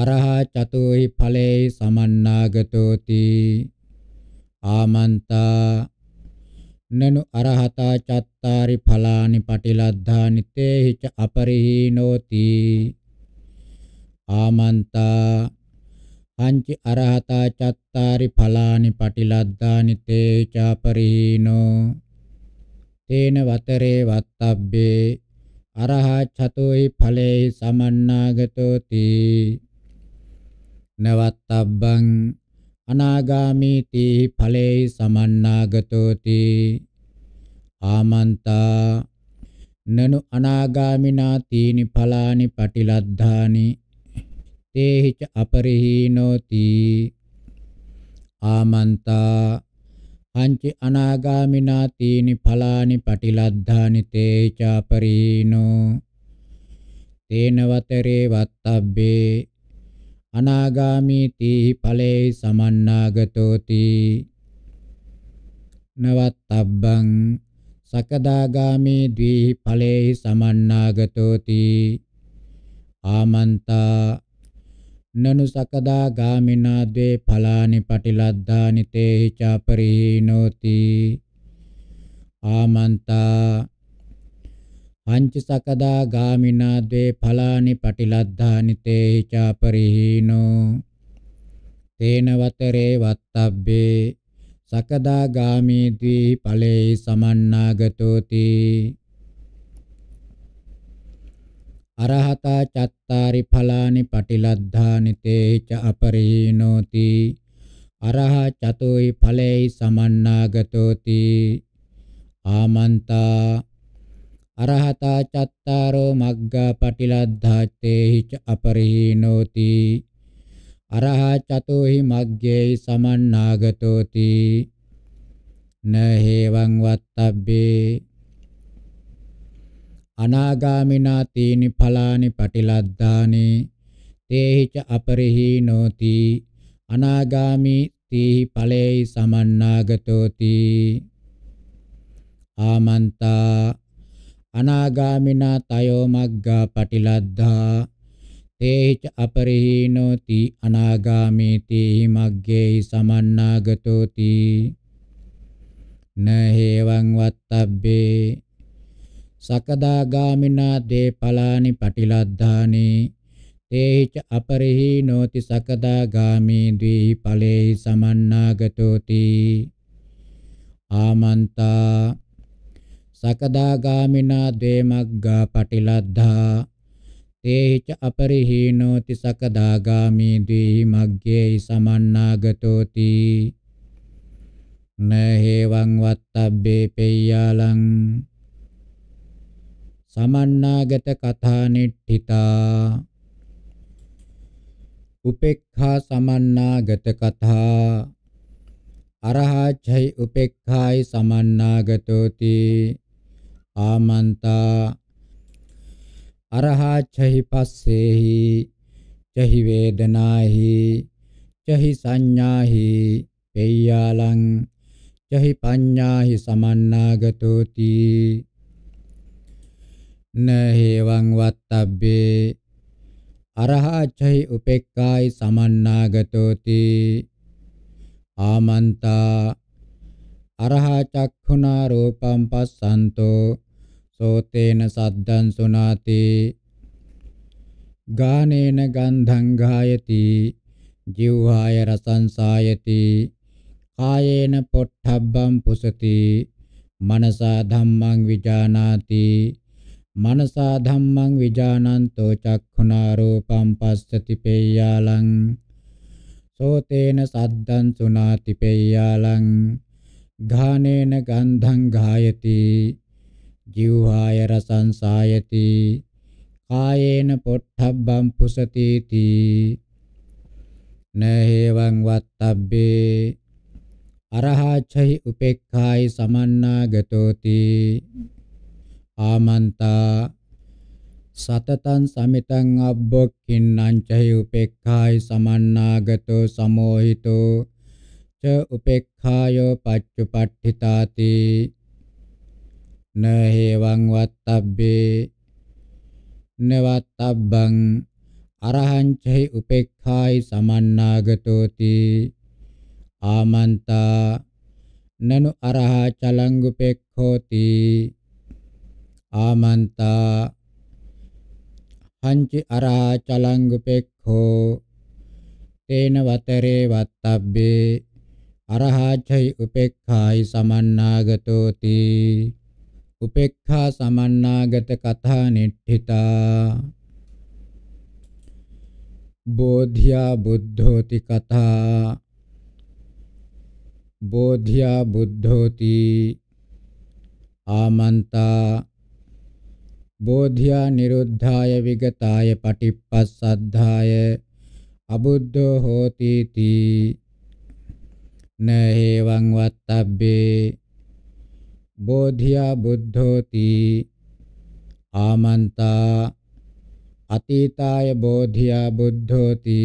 අරහා චතුයි ඵලේ සමන්නාගතෝති ආමන්තා නනු අරහතා චත්තාරි ඵලානි පටිලද්ධානි තේහිච අපරිහීනෝති ආමන්තා පංචි අරහතා චත්තාරි ඵලානි පටිලද්දානි තේ චාපරිහීනෝ තේන වතරේ වත්තබ්බේ අරහා චතෝයි ඵලේ සමන්නාගතෝති නවත්තබ්බං අනාගාමීති ඵලේ සමන්නාගතෝති ආමන්තා නනු අනාගාමිනා තීනි ඵලානි පටිලද්ධානි තේහිච අපරිහීනෝති ආමන්තා පංච අනාගාමිනා තීනි ඵලානි පටිලද්ධානි තේච අපරිහීනෝ තේන වතරේ වත්තබ්බේ අනාගාමී තී ඵලේ සමන්නාගතෝති නවත්තබ්බං සකදාගාමී ද්වි ඵලේ සමන්නාගතෝති ආමන්තා නනු සකදා ගාමිනා ද්වේ ඵලානි පටිලද්ධානි තේහි චාපරිහීනෝති ආමන්තා පංච සකදා ගාමිනා ද්වේ ඵලානි පටිලද්ධානි තේහි චාපරිහීනෝ තේන වතරේ වත්තබ්බේ සකදා ගාමී ද්වි ඵලේ සමන්නාගතෝති අරහතා චත්තාරි ඵලානි පටිලද්ධානි තේච අපරිණෝති අරහ චතෝයි ඵලේයි සමන්නාගතෝති ආමන්තා අරහතා චත්තාරෝ මග්ගා පටිලද්ධාත්තේහි ච අපරිහීනෝති අරහා චතෝහි මග්ගේහි සමන්නාගතෝති නහේවං වත්තබ්බේ අනාගාමිනා තීනි ඵලානි පටිලද්ධානි තේහිච අපරිහීනෝති අනාගාමි තීහි ඵලේයි සමන්නාගතෝති ආමන්තා අනාගාමිනා තයෝ මග්ගා පටිලද්ධා තේහිච අපරිහීනෝති අනාගාමීති මග්ගේහි සමන්නාගතෝති නහේවං වත්තබ්බේ සකදාගාමිනා දේ පලානි පටිලද්ධානේ තේච අපරිහි නෝති සකදාගාමී ද්වී ඵලේ සමන්නාගතෝති ආමන්තා සකදාගාමිනා ද්වේ මග්ගා පටිලද්ධා තේච අපරිහි නෝති සකදාගාමී ද්වී මග්ගේ සමන්නාගතෝති නහේවං වත්තබ්බේ පෙය්‍යාලං සමන්නාගත කථා නිට්ඨිතා උපේක්ඛා සමන්නාගත කථා අරහච්චයි උපේක්ඛායි සමන්නාගතෝති ආමන්තා අරහච්චයි පස්සේහි චහි වේදනාහි චහි සංඥාහි පේයාලං චහි පඤ්ඤාහි සමන්නාගතෝති න හේවං වත්තබ්බේ අරහචෛ උපේක්ඛායි සමන්නාගතෝති ආමන්තා අරහා චක්ඛුනා රූපං පස්සන්තෝ සෝතේන සද්දං සුනාති ගානේන ගන්ධං ගායති ජීවහාය රසං සායති කායේන පොට්ඨබ්බං පුසති මනසා ධම්මං විජානාති මනසා ධම්මං විජානන්තෝ චක්ඛුනා රූපං පස්සති පේයාලං සෝතේන සද්දං සුනාති පේයාලං ඝානේන ගන්ධං ඝායති ජීවහාය රසං සායති කායේන පොට්ඨබ්බං පුසති තී නහේවං වත්තබ්බේ අරහා චෛ උපේක්ඛායි සමන්නාගතෝති ආමන්තා සතතං සමිතං අබ්බොක්ඛින්නං චහි උපේක්ඛායි සමන්නාගතෝ සමෝහිතෝ ච උපේක්ඛායෝ පච්චුපට්ඨිතාති නහේවං වත්තබ්බේ නවත්තබ්බං අරහං චහි උපේක්ඛායි සමන්නාගතෝති ආමන්තා නනු අරහා චලං උපේක්ඛෝති ආමන්තා හංචි අරා චලංගුපෙක්ඛෝ තේන වතරේ වත්තබ්බේ අරහාචයි උපේක්ඛායි සමන්නාගතෝති උපේක්ඛා සමන්නාගත කථා නිට්ඨිතා බෝධියා බුද්ධෝති කථා බෝධියා බුද්ධෝති ආමන්තා බෝධියා නිරුද්ධාය විගතාය පටිප්පස්සද්ධාය අබුද්ධෝ හෝති තී නහේවං වත්තබ්බේ බෝධියා බුද්ධෝති ආමන්තා අතීතාය බෝධියා බුද්ධෝති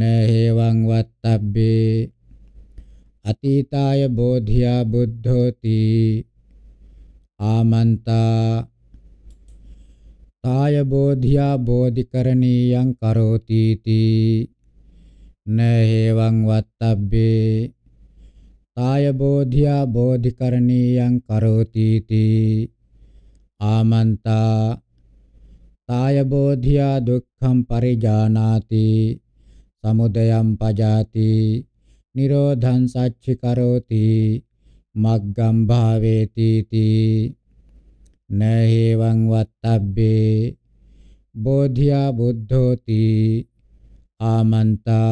නහේවං වත්තබ්බේ අතීතාය බෝධියා බුද්ධෝති ආමන්තා තාය බෝධියා බෝධිකරණීයං කරෝති තී නහේවං වත්තබ්බේ තාය බෝධියා බෝධිකරණීයං කරෝති තී ආමන්තා තාය බෝධියා දුක්ඛම් පරිජානාති සමුදයම් පජාති නිරෝධං සච්චි කරෝති मग्गं भावेतीति न एवं वक्तव्ये बोध्या बुद्धोति आमंता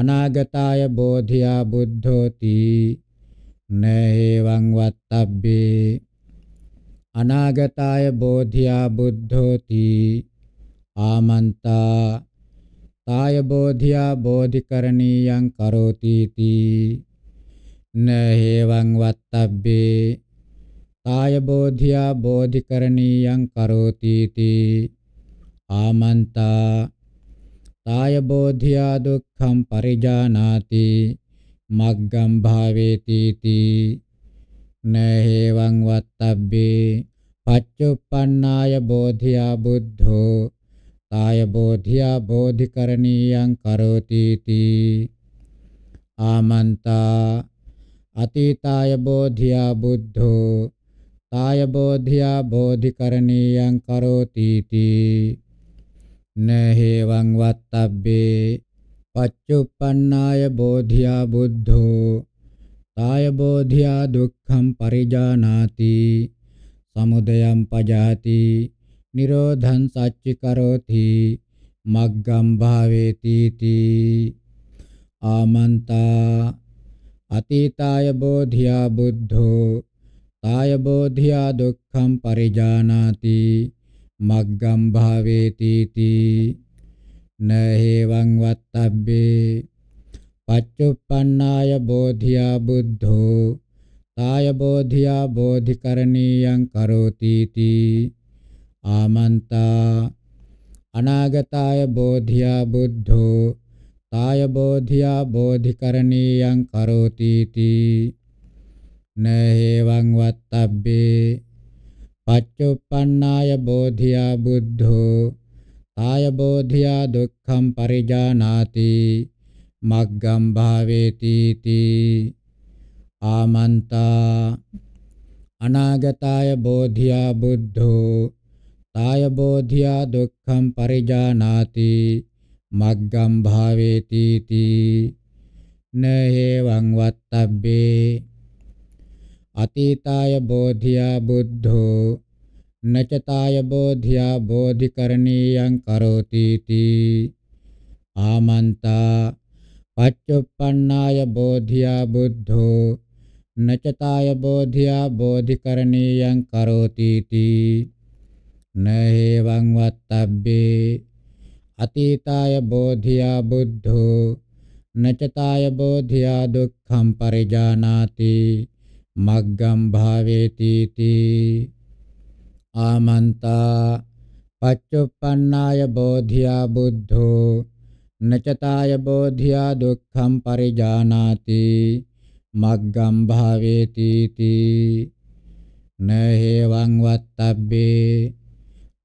अनागताय बोध्या बुद्धोति न एवं वक्तव्ये अनागताय बोध्या बुद्धोति आमंता ताय बोध्या बोधिकरणीयं करोतीति න හේවං වත්තබ්බේ කාය බෝධියා බෝධිකරණීයං කරෝති තී ආමන්තා කාය බෝධියා දුක්ඛම් පරිජානාති මග්ගම් භාවේති තී න හේවං වත්තබ්බේ පච්චුප්පන්නාය බෝධියා බුද්ධෝ කාය බෝධියා බෝධිකරණීයං කරෝති තී ආමන්තා අතීතාය බෝධියා බුද්ධෝ තාය බෝධියා බෝධිකරණීයං කරෝති තී නහේවං වත්තබ්බේ පච්චුප්පන්නාය බෝධියා බුද්ධෝ තාය බෝධියා දුක්ඛම් පරිජානාති සමුදයම් පජාති නිරෝධං සච්චි කරෝති මග්ගම් භාවේති තී ආමන්තා අතීතාය බෝධියා බුද්ධෝ තාය බෝධියා දුක්ඛම් පරිජානාති මග්ගම් භාවේති තී නහේවං වත්තබ්බේ පච්චුප්පන්නාය බෝධියා බුද්ධෝ තාය බෝධියා බෝධිකරණීයං කරෝති තී ආමන්තා අනාගතාය බෝධියා බුද්ධෝ आयबोध्या बोधिया करोतीति न हेवं पच्युपन्नाय बोधिया बुद्धो ताय बोधिया दुःखं परिजानाति मग्गम भावेती आमन्ता अनागताय बोधिया बुद्धो ताय बोधिया दुःखं परिजानाति මග්ගම් භාවේති තී නේවං වත්තබ්බේ අතීතාය බෝධියා බුද්ධෝ නචතාය බෝධියා බෝධිකරණීයං කරෝති තී ආමන්තා පච්චුප්පන්නාය බෝධියා බුද්ධෝ නචතාය බෝධියා බෝධිකරණීයං කරෝති තී නේවං වත්තබ්බේ අතීතාය බෝධියා බුද්ධෝ නචතාය බෝධියා දුක්ඛම් පරිජානාති මග්ගම් භාවේති තී ආමන්තා පච්චුප්පන්නාය බෝධියා බුද්ධෝ නචතාය බෝධියා දුක්ඛම් පරිජානාති මග්ගම් භාවේති තී නහේවං වත්තබ්බේ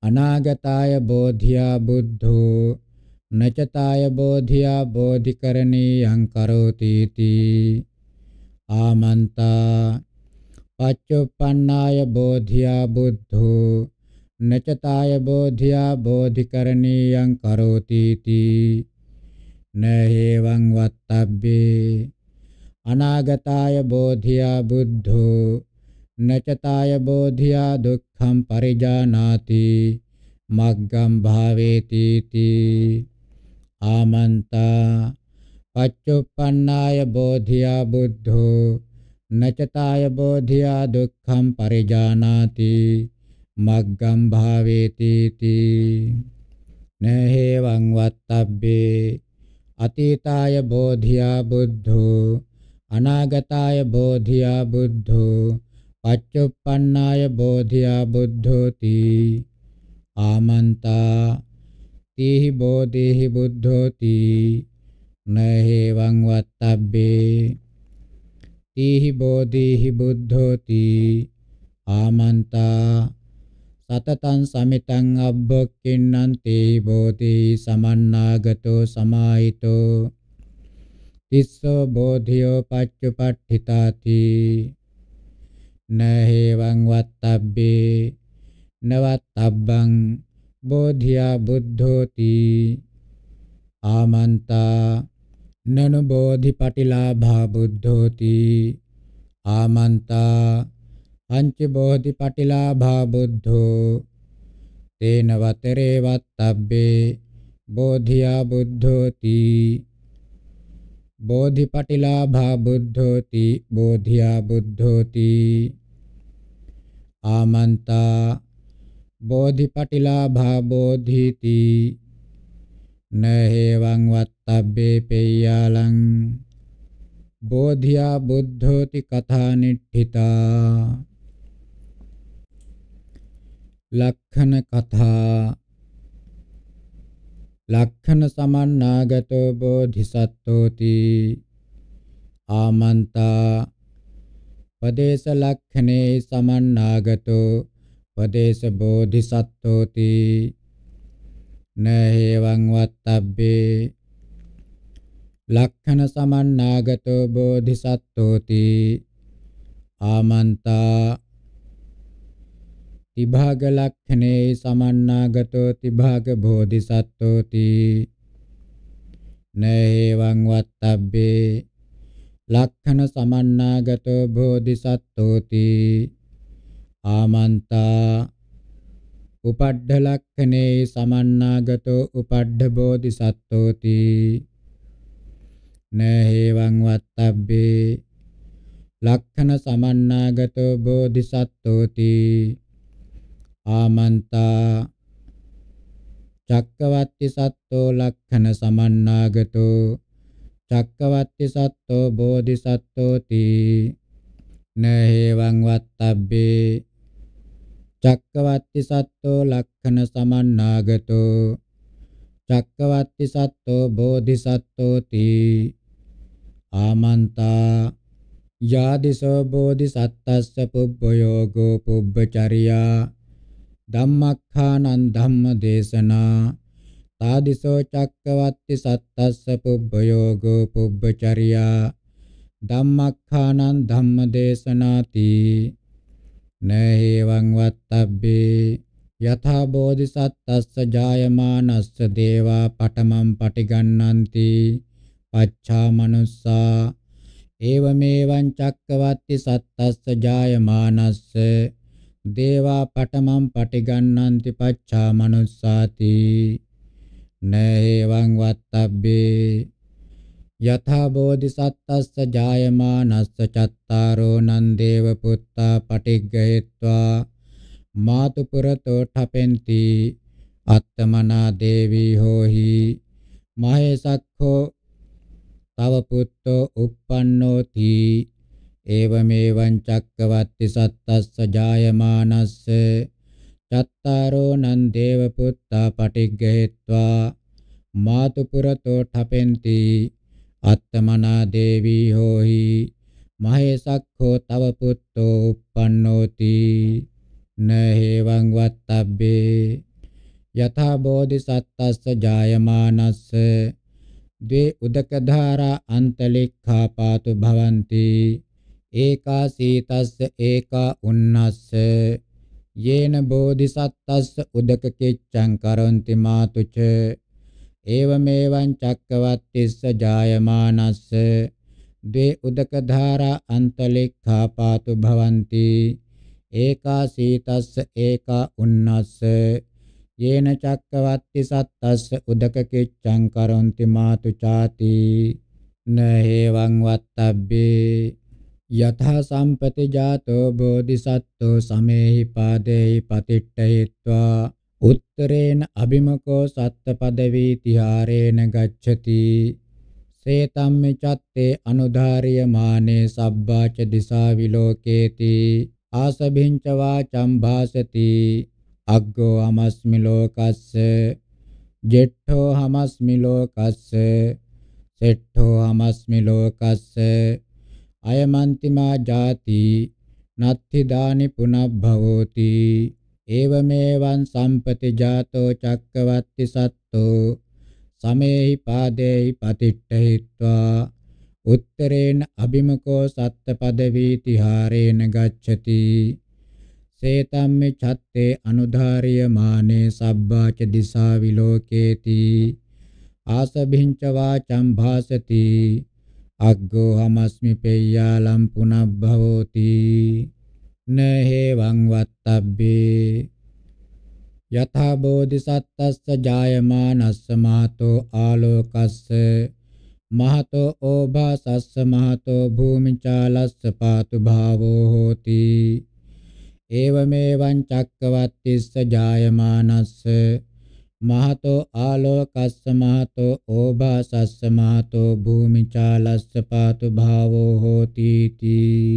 අනාගතාය බෝධියා බුද්ධෝ නචතාය බෝධියා බෝධිකරණීයං කරෝති තී ආමන්තා පච්චුප්පන්නාය බෝධියා බුද්ධෝ නචතාය බෝධියා බෝධිකරණීයං කරෝති තී නහේවං වත්තබ්බේ අනාගතාය බෝධියා බුද්ධෝ නචතාය බෝධියා දුක් अर्थं परिजानाति मग्गं भावेतीति आमन्ता पच्युपन्नाय बोधिया बुद्धो नचताय बोधिया दुःखं परिजानाति मग्गं भावेतीति न हेवं अतीताय बोधिया बुद्धो अनागताय बोधिया बुद्धो පච්චුප්පන්නාය බෝධියා බුද්ධෝති ආමන්තා තේහි බෝධේහි බුද්ධෝති නහේවං වත්තබ්බේ තේහි බෝධේහි බුද්ධෝති ආමන්තා සතතං සමිතං අබ්බක්කින්නං තේහි බෝධේ සමන්නාගතෝ සමාහිතෝ තිස්සෝ බෝධියෝ පච්චුපට්ඨිතාති නහේවං වත්තබ්බේ නවත්තබ්බං බෝධියා බුද්ධෝති ආමන්තා නනු බෝධි පටිලාභා බුද්ධෝති ආමන්තා පංච බෝධි පටිලාභා බුද්ධෝ තේන වතරේ වත්තබ්බේ බෝධියා බුද්ධෝති බෝධි පටිලාභා බුද්ධෝති බෝධියා බුද්ධෝති ආමන්තා බෝධිපටිලාභා බෝධීති නහේවං වත්තබ්බේ පෙය්‍යාලං බෝධියා බුද්ධෝති කථානිට්ඨිතා ලක්ඛන කථා ලක්ඛන සමන්නාගතෝ බෝධිසත්වෝති ආමන්තා පදේශ ලක්ඛනේ සමන්නාගතෝ පදේශ බෝධිසත්ත්වෝති නහේවං වත්තබ්බේ ලක්ඛන සමන්නාගතෝ බෝධිසත්ත්වෝති ආමන්තා තිභාග ලක්ඛනේ සමන්නාගතෝ තිභාග බෝධිසත්ත්වෝති නහේවං වත්තබ්බේ ලක්ඛන සමන්නාගතෝ බෝධිසත්තුති ආමන්තා උපඩ්ඩ ලක්ඛනේ සමන්නාගතෝ උපඩ්ඩ බෝධිසත්තුති නහේවං වත්තබ්බේ ලක්ඛන සමන්නාගතෝ බෝධිසත්තුති ආමන්තා චක්කවත්ති සත්තෝ ලක්ඛන සමන්නාගතෝ චක්කවත්ති සත්තෝ බෝධිසත්තෝති නහේවං වත්තබ්බේ චක්කවත්ති සත්තෝ ලක්ඛන සමන්නාගතෝ චක්කවත්ති සත්තෝ බෝධිසත්තෝති ආමන්තා යාදිසෝ බෝධිසත්තස්ස පුබ්බයෝගෝ පුබ්බචරියා ධම්මක්ඛානං ධම්මදේශනා तादिशो චක්කවත්ති සත්තස්ස පුබ්බයෝගෝ පුබ්බචරියා ධම්මක්ඛානං ධම්මදේශනාති නේවං වත්තබ්බේ යථා බෝධිසත්තස්ස ජායමානස්ස දේවා පඨමං පටිගන්නಂತಿ පච්චා මනුස්සා ඒවමේවං චක්කවත්ති සත්තස්ස ජායමානස්ස දේවා පඨමං පටිගන්නಂತಿ පච්චා මනුස්සාති නේවං වත්තබ්බේ යථා බෝධිසත්තස්ස ජායමානස්ස චත්තාරෝ නන්දේව පුත්තා පටිග්ගහෙත්වා මාතු පුරතෝ ඨපෙන්ති අත්තමනා දේවී හෝහි මහේසක්ඛෝ තව පුත්තෝ uppannoti එවමෙවං චක්කවත්ති සත්තස්ස ජායමානස්ස චත්තාරෝ නන් දේව පුත්තා පටිග්ගහෙත්වා මාතු පුරතෝ ඨපෙන්ති අත්තමනා දේවී හෝහි මහේසක්ඛෝ තව පුත්තෝ uppannoti නහේවං වත්තබ්බේ යථා බෝධිසත්ත්වස්ස ජායමානස්ස ද්වේ උදක ධාරා අන්තලික්ඛා පාතු භවಂತಿ ඒකා සීතස්ස ඒකා උන්නස්ස යේන බෝධිසත්තස්ස උදක කිච්ඡං කරොන්ති මාතුච ඒවමේවං චක්කවත්තිස්ස ජායමානස්ස ද්වේ උදක ධාරා අන්තලෙක්ඛාපාතු භවಂತಿ ඒකා සීතස්ස ඒකා උන්නස්ස යේන චක්කවත්ති සත්තස්ස උදක කිච්ඡං කරොන්ති මාතු ചാති නහේවං වත්තබ්බේ යතහ සම්පති ජාතෝ බෝධිසත්තු සමේහි පාදේහි පතිට්ඨේत्वा උත්තරේන අභිමකෝ සත්ත පදවී තිහාරේන ගච්ඡති සේතම්මි චත්තේ අනුධාරිය මානේ සබ්බාච දිසා විලෝකේති ආසභින්ච වාචම් භාසති අග්ගෝ අමස්මි ලෝකස්ස ජෙට්ඨෝ අමස්මි ලෝකස්ස සෙට්ඨෝ අමස්මි ලෝකස්ස අයමන්තිමා ජාති නත්ථි දානි පුනබ්භවෝති ඒවමේවං සම්පති ජාතෝ චක්කවත්ති සත්තෝ සමේහි පාදේහි පතිට්ඨහිत्वा උත්තරේන අභිමකෝ සත්ත පදවී තිහාරේන ගච්ඡති සේතම්මි චත්තේ අනුධාරිය මානේ සබ්බාච දිසා විලෝකේති ආසභින්ච වාචම් භාසති අග්ගෝ හමස්මි පෙය්‍යාලම් පුනබ්භවෝති නහේවං වත්තබ්බේ යථා බෝධිසත්තස්ස ජායමානස්ස මාතෝ ආලෝකස්ස මහතෝ ඕභාසස්ස මහතෝ භූමිචාලස්ස පාතු භාවෝ හෝති ඒවමේවං චක්කවත්තිස්ස ජායමානස්ස මහතෝ ආලෝකස්ස මහතෝ ඕභාසස්ස මහතෝ භූමිචාලස්ස පාතු භාවෝ හෝති තී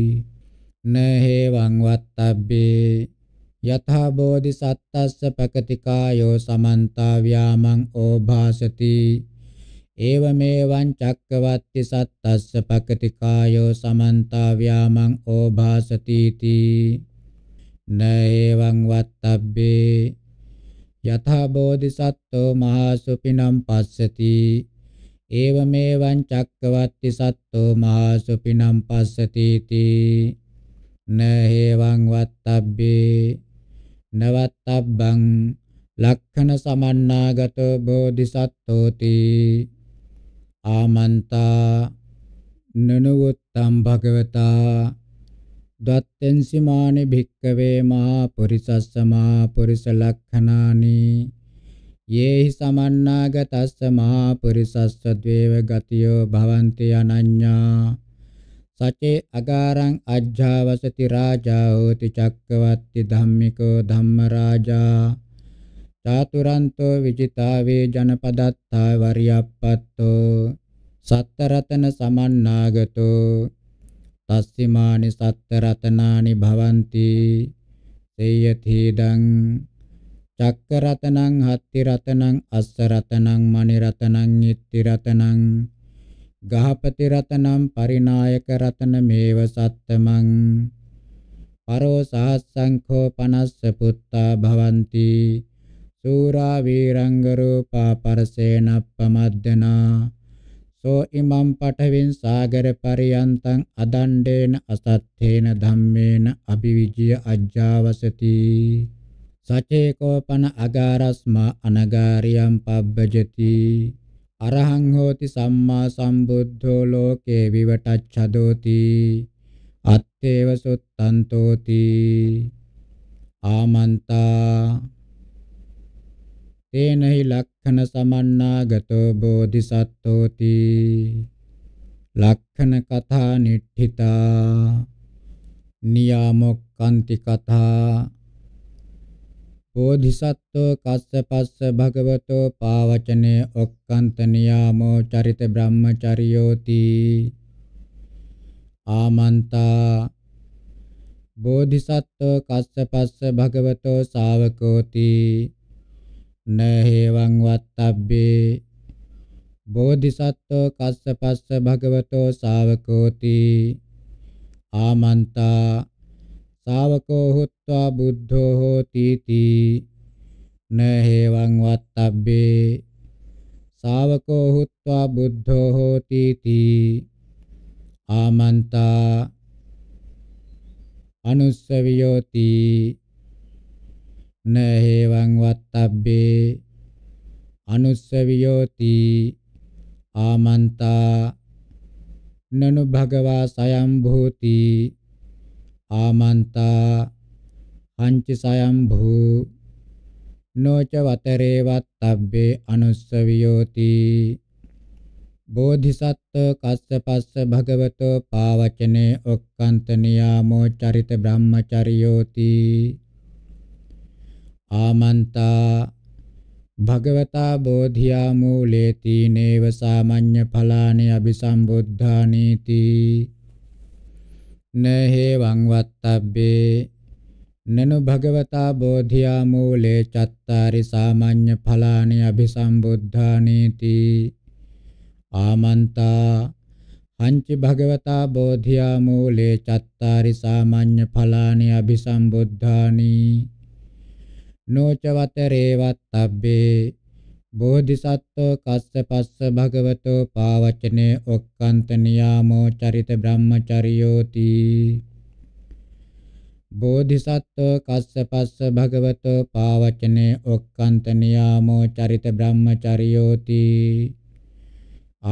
නහේවං වත්තබ්බේ යථා බෝධි සත්තස්ස පකතිකායෝ සමන්තා ව්‍යාමං ඕභාසති ඒවමේවං චක්කවත්ති සත්තස්ස පකතිකායෝ සමන්තා ව්‍යාමං ඕභාසති තී නේවං වත්තබ්බේ යථා බෝධිසත්ත්වෝ මහා සුපිනම් පස්සති ඒවමේවං චක්කවත්ති සත්ත්වෝ මහා සුපිනම් පස්සති තී නහේවං වත්තබ්බේ නවත්තබ්බං ලක්ඛන සමන්නාගතෝ බෝධිසත්ත්වෝති ආමන්තා නනුවත්තම් භගවතා දත්තෙන්සිමානි භික්කවේ මහා පුරිසස්සමා පුරිස ලක්ඛනානි යේහි සමන්නාගතස්ස මහා පුරිසස්ස ද්වේව ගතියෝ භවන්ති අනඤ්ඤා සචේ අගාරං අජ්ජාවසති රාජා හෝති චක්කවත්ති ධම්මිකෝ ධම්ම රාජා චාතුරන්තෝ විජිතාවේ ජනපදත්තා වරියප්පත්තෝ සත්තරතන සමන්නාගතෝ තස්සිමානි සත්ත රතනානි භවಂತಿ සේයති දං චක්ක රතනං හත්ති රතනං අස්ස රතනං මණි රතනං නිත්ති රතනං ගහපති රතනම් පරිනායක රතන මේව සත්තමං පරෝ සහස්සංඛෝ පනස්ස පුත්තා භවಂತಿ සූරා වීරංග රූපා පරසේනප්පමද්දනා සෝ ඉමම් පඨවින් සාගර පරියන්තං අදණ්ඩේන අසත්තේන ධම්මේන අභිවිජ්‍ය අජ්ජාවසති සචේකෝ පන අගාරස්මා අනගාරියම් පබ්බජති අරහං හෝති සම්මා සම්බුද්ධෝ ලෝකේ විවටච්ඡදෝති අත්තේව සුත්තන්තෝති ආමන්තා තේනහි ලක්ඛන සමන්නාගතෝ බෝධිසත්ත්වෝති ලක්ඛන කථා නිට්ඨිතා නියාමොක්කන්ති කථා බෝධිසත්ත්වෝ කස්සපස්ස භගවතෝ පාවචනේ ඔක්කන්ත නියාමෝ චරිත බ්‍රහ්මචරියෝති ආමන්තා බෝධිසත්ත්වෝ කස්සපස්ස භගවතෝ ශාවකෝති න හේවං වත්තබ්බේ බෝධිසත්වෝ කස්සපස්ස භගවතෝ ශාවකෝති ආමන්තා ශාවකෝ හුත්වා බුද්ධෝ හෝති තී න හේවං වත්තබ්බේ ශාවකෝ හුත්වා බුද්ධෝ හෝති තී ආමන්තා අනුස්සවියෝති න හේවං වත්තබ්බේ අනුස්සවියෝති ආමන්තා නනු භගවා සයම්භූති ආමන්තා පංච සයම්භූ නොච වතරේ වත්තබ්බේ අනුස්සවියෝති බෝධිසත්ත කස්සපස්ස භගවතෝ පාවචනේ ඔක්කන්ත නියාමෝ චරිත බ්‍රහ්මචරියෝති ආමන්තා භගවතා බෝධියා මූලේති නේව සාමඤ්ඤ ඵලානි අபிසම්බුද්ධානීති නහේවං වත්තබ්බේ නනු භගවතා බෝධියා මූලේ චත්තාරි සාමඤ්ඤ ඵලානි අபிසම්බුද්ධානීති ආමන්තා හංච භගවතා බෝධියා මූලේ චත්තාරි සාමඤ්ඤ ඵලානි අபிසම්බුද්ධානී නෝචවතරේවත් අබ්බේ බෝධිසත්වෝ කස්ස පස්ස භගවතෝ පාවචනේ ඔක්කන්ත නියාමෝ චරිත බ්‍රහ්මචරියෝති බෝධිසත්වෝ කස්ස පස්ස භගවතෝ පාවචනේ ඔක්කන්ත නියාමෝ චරිත බ්‍රහ්මචරියෝති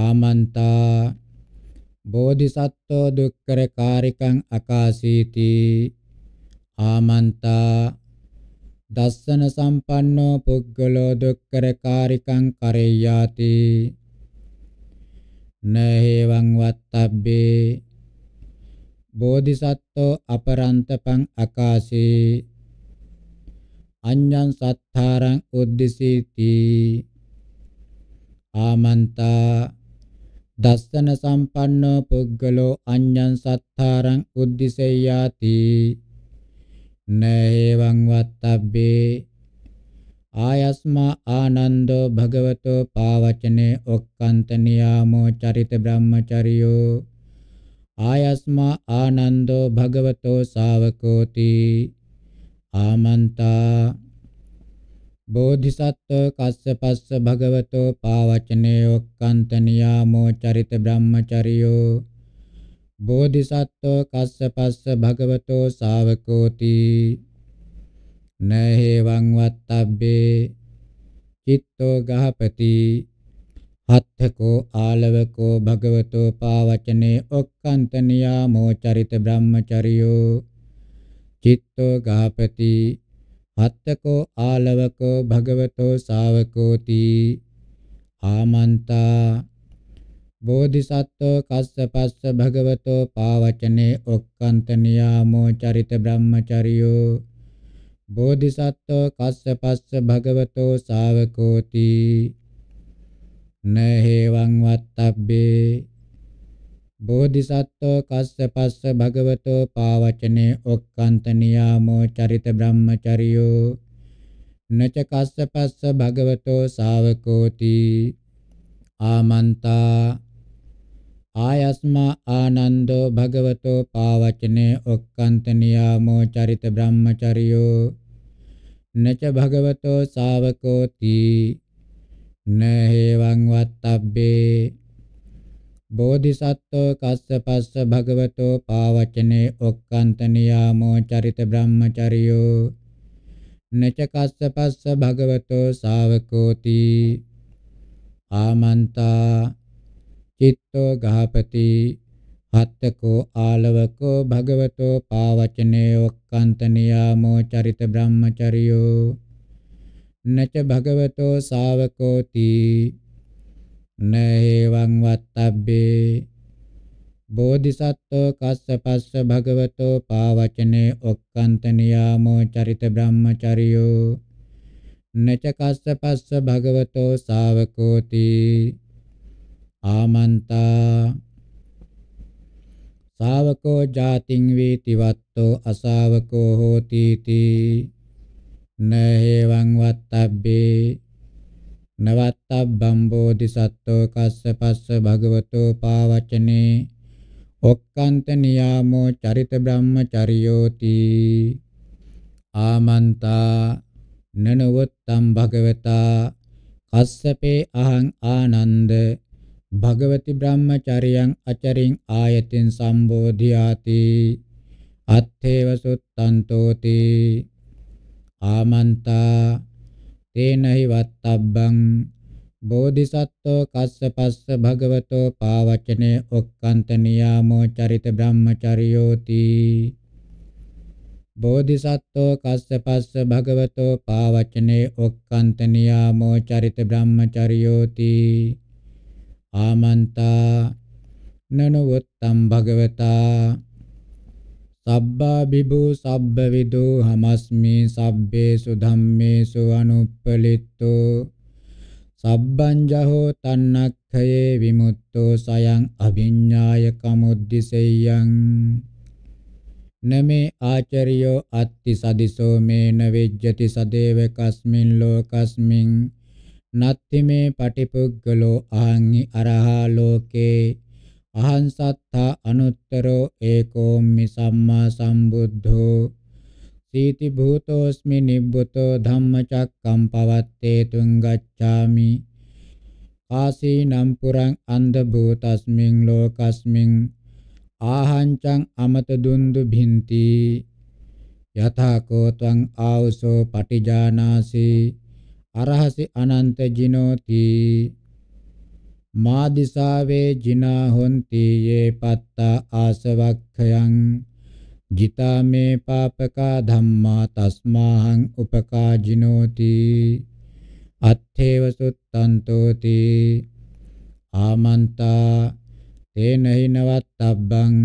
ආමන්තා බෝධිසත්වෝ දුක්කරකාරිකං අකාසීති ආමන්තා දස්සන සම්පන්නෝ පුද්ගලෝ දුක්කරකාරිකං කරෙය්‍යාති නහේවං වත්තබ්බේ බෝධිසත්වෝ අපරන්තපං අකාශේ අඤ්ඤං සත්තාරං උද්දිසීති ආමන්තා දස්සන සම්පන්නෝ පුද්ගලෝ අඤ්ඤං සත්තාරං උද්දිසෙය්‍යාති නේවං වත්තබ්බේ ආයස්මා ආනන්දෝ භගවතෝ පාවචනේ ඔක්칸ත නියාමෝ චරිත බ්‍රහ්මචරියෝ ආයස්මා ආනන්දෝ භගවතෝ සාවකෝති ආමන්තා බෝධිසත්ව කස්සපස්ස භගවතෝ පාවචනේ ඔක්칸ත නියාමෝ චරිත බ්‍රහ්මචරියෝ බෝධිසත්වෝ කස්සපස්ස භගවතෝ ශාවකෝති නහේවං වත්තබ්බේ චිත්තෝ ගහපති අත්ථකෝ ආලවකෝ භගවතෝ පාවචනේ ඔක්කන්ත නියාමෝ චරිත බ්‍රහ්මචරියෝ චිත්තෝ ගහපති අත්ථකෝ ආලවකෝ භගවතෝ ශාවකෝති ආමන්තා බෝධිසත්වෝ කස්සපස්ස භගවතෝ පාවචනේ ඔක්කන්ත නියාමෝ චරිත බ්‍රහ්මචරියෝ බෝධිසත්වෝ කස්සපස්ස භගවතෝ ශාවකෝති නහේවං වත්තබ්බේ බෝධිසත්වෝ කස්සපස්ස භගවතෝ පාවචනේ ඔක්කන්ත නියාමෝ චරිත බ්‍රහ්මචරියෝ නච කස්සපස්ස භගවතෝ ශාවකෝති ආමන්තා ආයස්මා ආනන්දෝ භගවතෝ පාවචනේ ඔක්칸ත නියාමෝ චරිත බ්‍රහ්මචරියෝ නච භගවතෝ ශාවකෝති නහේවං වත්තබ්බේ බෝධිසත්වෝ කස්සපස්ස භගවතෝ පාවචනේ ඔක්칸ත නියාමෝ චරිත බ්‍රහ්මචරියෝ නච කස්සපස්ස භගවතෝ ශාවකෝති ආමන්තා චිත්තෝ ගහපති හත්තකෝ ආලවකෝ භගවතෝ පාවචනේ ඔක්칸ත නියාමෝ චරිත බ්‍රහ්මචරියෝ නච භගවතෝ ශාවකෝති නේවං වත්තබ්බේ බෝධිසත්වෝ කස්සපස්ස භගවතෝ පාවචනේ ඔක්칸ත නියාමෝ චරිත බ්‍රහ්මචරියෝ නච කස්සපස්ස භගවතෝ ශාවකෝති ආමන්තා ශාවකෝ ජාතින් වීතිවත්තෝ අශාවකෝ හෝති තී නහේවං වත්තබ්බේ නවත්තබ්බම් බෝධිසත්වෝ කස්ස පස්ස භගවතෝ පාවචනේ ඔක්කන්ත නියාමෝ චරිත බ්‍රහ්මචරියෝති ආමන්තා නනවත්තම් භගවතා කස්සපේ අහං ආනන්ද භගවති බ්‍රහ්මචරියං අචරින් ආයතින් සම්බෝධියාති අත්තේව සුත්තන්තෝති ආමන්තා තේනහි වත්තබ්බං බෝධිසත්වෝ කස්සපස්ස භගවතෝ පාවචනේ ඔක්කන්ත නියාමෝ චරිත බ්‍රහ්මචරියෝති බෝධිසත්වෝ කස්සපස්ස භගවතෝ පාවචනේ ඔක්කන්ත නියාමෝ චරිත බ්‍රහ්මචරියෝති ආමන්තා නනවත්තම් භගවතා සබ්බා බිබූ සබ්බ විදූ හමස්මි සබ්බේසු ධම්මේසු අනුප්පලිත්තෝ සබ්බං ජහෝ තන්නක්ඛයේ විමුක්තෝ සයං අභිඤ්ඤාය කමුද්දිසෙය්‍යං නමේ ආචරියෝ අත්ති සදිසෝ මේන වෙජ්ජති සදේව කස්මින් ලෝකස්මින් නත්තිමේ පටිපුග්ගලෝ අහං අරහා ලෝකේ අහං සත්තා අනුත්තරෝ ඒකෝ මි සම්මා සම්බුද්ධෝ සීති භූතෝස්මි නිබ්බුතෝ ධම්මචක්කම් පවත්තේ තුං ගච්ඡාමි ආසීනම් පුරං අන්ධ භූතස්මින් ලෝකස්මින් ආහංචං අමත දුන්දු භින්ති යථා කෝත්වං ආවසෝ පටිජානාසී අරහසි අනන්ත ජිනෝති මාදිසාවේ ජිනා හොන්ති යේ පත්තා ආසවක්ඛයන් ජිතා මේ පාපකා ධම්මා තස්මාහං උපකාජිනෝති අත්ථේව සුත්තන්තෝති ආමන්තා තේනහිනවත් අබ්බං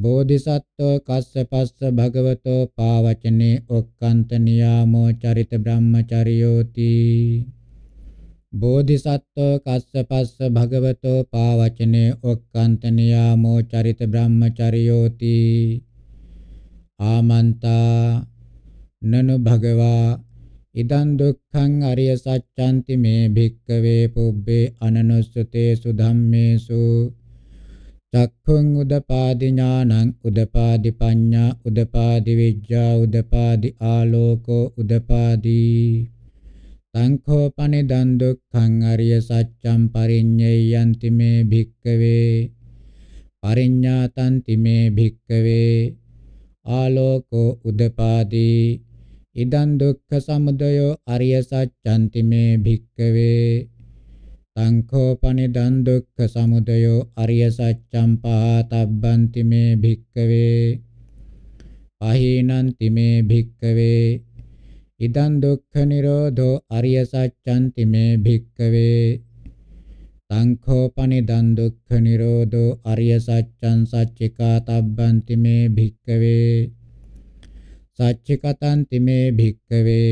බෝධිසත්වෝ කස්සපස්ස භගවතෝ පාවචනේ ඔක්칸ත නියාමෝ චරිත බ්‍රහ්මචරියෝති බෝධිසත්වෝ කස්සපස්ස භගවතෝ පාවචනේ ඔක්칸ත නියාමෝ චරිත බ්‍රහ්මචරියෝති ආමන්තා නනු භගවා ඉදං දුක්ඛං අරිය සච්ඡන්ති මේ භික්කවේ පුබ්බේ අනනුස්සතේසු ධම්මේසු චක්ඛුං උදපාදි ඥානං උදපාදි පඤ්ඤා උදපාදි විඥා උදපාදි ආලෝකෝ උදපාදි සංඛෝ පනිදන් දුක්ඛං අරිය සත්‍යං පරිඤ්ඤයන්ති මේ භික්ඛවේ පරිඤ්ඤාතන්ති මේ භික්ඛවේ ආලෝකෝ උදපාදි ඉදන් දුක්ඛ සමුදයෝ අරිය සත්‍යන්ති මේ භික්ඛවේ සංඛෝපනි දන් දුක්ඛ සමුදයෝ අරිය සත්‍යම් පහතබ්බන්ති මේ භික්කවේ පහීනන්ති මේ භික්කවේ ඉදන් දුක්ඛ නිරෝධෝ අරිය සත්‍යන්ති මේ භික්කවේ සංඛෝපනි දන් දුක්ඛ නිරෝධෝ අරිය සත්‍යං සච්චිකාතබ්බන්ති මේ භික්කවේ සච්චිකතන්ති මේ භික්කවේ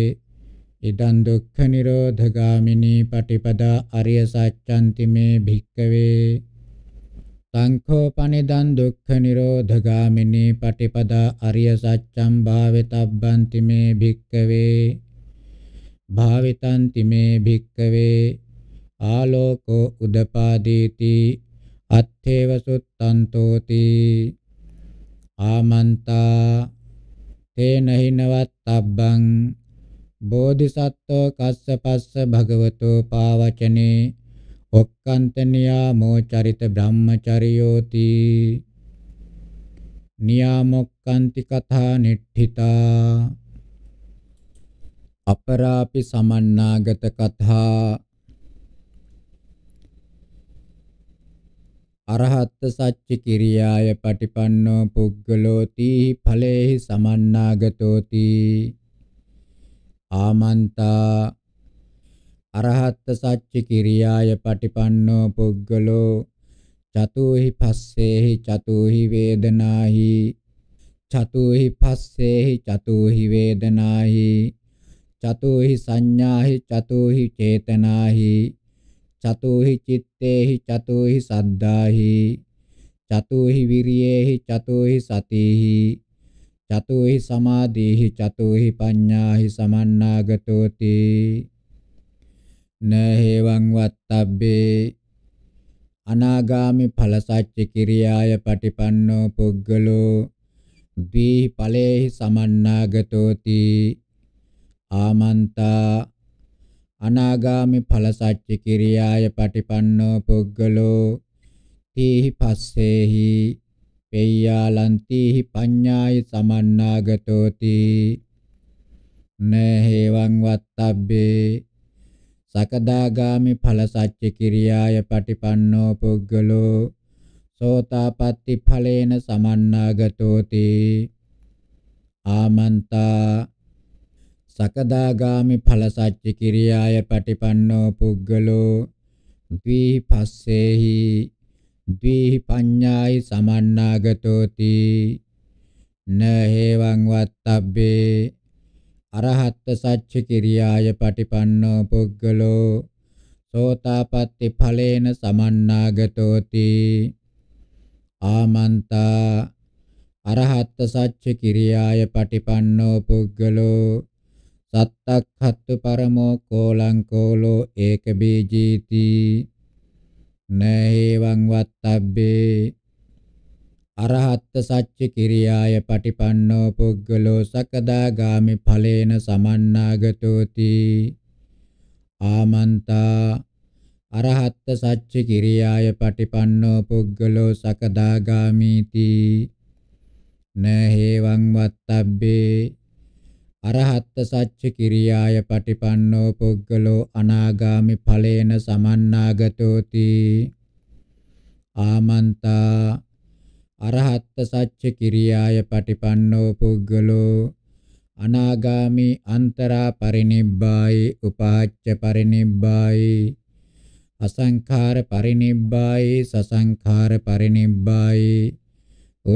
ඉදං දුක්ඛ නිරෝධගාමිනී පටිපදා අරිය සත්‍යන්ති මේ භික්කවේ සංඛෝපනිදං දුක්ඛ නිරෝධගාමිනී පටිපදා අරිය සත්‍යම් භාවිතබ්බන්ති මේ භික්කවේ භාවිතන්ති මේ භික්කවේ ආලෝකෝ උදපාදීති අත්තේව සුත්තන්තෝති ආමන්තා තේනහිනවත් අබ්බං බෝධිසත්වෝ කස්සපස්ස භගවතු පාවචනේ ඔක්කන්තනියාමෝ චරිත බ්‍රහ්මචරියෝති නියාමොක්කන්ති කථා නිට්ඨිතා අපරාපි සමන්නාගත කථා අරහත් සච්ච කිරියාය පටිපන්නෝ පුග්ගලෝති ඵලේහි සමන්නාගතෝති ආමන්තා අරහත් සච්ච කිරියාය පටිපන්නෝ පුද්ගලෝ චතුහි පස්සේහි චතුහි වේදනාහි චතුහි පස්සේහි චතුහි වේදනාහි චතුහි සංඥාහි චතුහි චේතනාහි චතුහි චitteහි චතුහි සද්ධාහි චතුහි විරියේහි චතුහි සතිහි චතෝහි සමාධීහි චතෝහි පඤ්ඤාහි සමන්නාගතෝති නහේවං වත්තබ්බේ අනාගාමි ඵල සත්‍ය කිරියාය පටිපන්නෝ පුග්ගලෝ ද්විහි ඵලේහි සමන්නාගතෝති ආමන්තා අනාගාමි ඵල සත්‍ය කිරියාය පටිපන්නෝ පුග්ගලෝ තීහි පස්සේහි පෙය්‍යාලන්තිහි පඤ්ඤාය සමන්නාගතෝති නේහෙවං වත්තබ්බේ සකදාගාමි ඵල සච්ච කිරියාය පටිපන්නෝ පුද්ගලෝ සෝතාපට්ටි ඵලේන සමන්නාගතෝති ආමන්තා සකදාගාමි ඵල සච්ච කිරියාය පටිපන්නෝ පුද්ගලෝ ද්විපස්සේහි ද්විහි පඤ්ඤායි සමන්නාගතෝති නහේවං වත්තබ්බේ අරහත් සච්ච කිරියාය පටිපන්නෝ පුද්ගලෝ සෝතාපට්ටි ඵලේන සමන්නාගතෝති ආමන්තා අරහත් සච්ච කිරියාය පටිපන්නෝ පුද්ගලෝ සත්තක්හත්තු පරමෝ කෝලං කෝලෝ ඒක බීජීති නේවං වත්තබ්බේ අරහත් සච්ච කිරියාය පටිපන්නෝ පුද්ගලෝ සකදාගාමි ඵලේන සමන්නාගතෝති ආමන්තා අරහත් සච්ච කිරියාය පටිපන්නෝ පුද්ගලෝ සකදාගාමීති නේවං වත්තබ්බේ අරහත්ත සච්ච කිරියාය පටිපන්නෝ පුද්ගලෝ අනාගාමි ඵලේන සමන්නාගතෝති ආමන්තා අරහත්ත සච්ච කිරියාය පටිපන්නෝ පුද්ගලෝ අනාගාමි අන්තරා පරිනිබ්බායි උපාච්ච පරිනිබ්බායි අසංඛාර පරිනිබ්බායි සසංඛාර පරිනිබ්බායි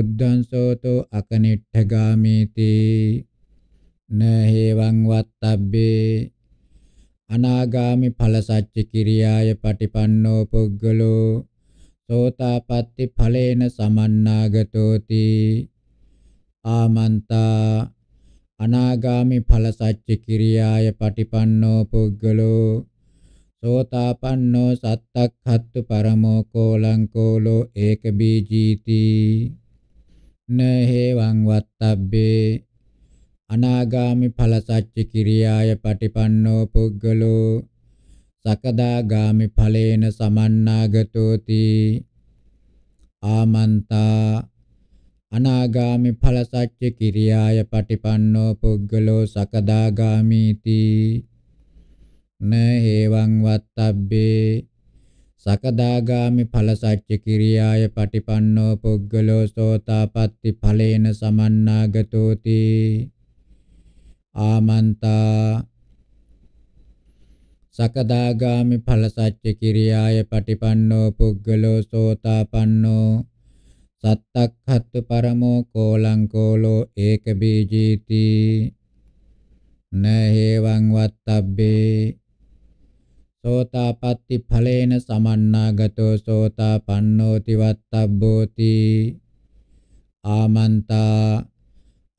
උද්ධං සෝතෝ අකනිට්ඨගාමීති න හේවං වත්තබ්බේ අනාගාමි ඵල සච්ච කිරියාය පටිපන්නෝ පුද්ගලෝ සෝතාපට්ටි ඵලේන සමන්නාගතෝති ආමන්තා අනාගාමි ඵල සච්ච කිරියාය පටිපන්නෝ පුද්ගලෝ සෝතාපන්නෝ සත්තක්ඛත්තු පරමෝ කෝලංකෝලෝ ඒක බීජීති නහේවං වත්තබ්බේ අනාගාමි ඵල සච්ච කිරියාය පටිපන්නෝ පුද්ගලෝ සකදාගාමි ඵලේන සමන්නාගතෝති ආමන්තා අනාගාමි ඵල සච්ච කිරියාය පටිපන්නෝ පුද්ගලෝ සකදාගාමීති න හේවං වත්තබ්බේ සකදාගාමි ඵල සච්ච කිරියාය පටිපන්නෝ පුද්ගලෝ සෝතාපට්ටි ඵලේන සමන්නාගතෝති ආමන්තා සකදාගාමි ඵල සත්‍ය කිරියාය පටිපන්නෝ පුග්ගලෝ සෝතාපන්නෝ සත්තක්ඛත්තු පරමෝ කෝලං කෝලෝ ඒක බීජීති නහේවං වත්තබ්බේ සෝතාපට්ටි ඵලේන සමන්නාගතෝ සෝතාපන්නෝති වත්තබ්බෝති ආමන්තා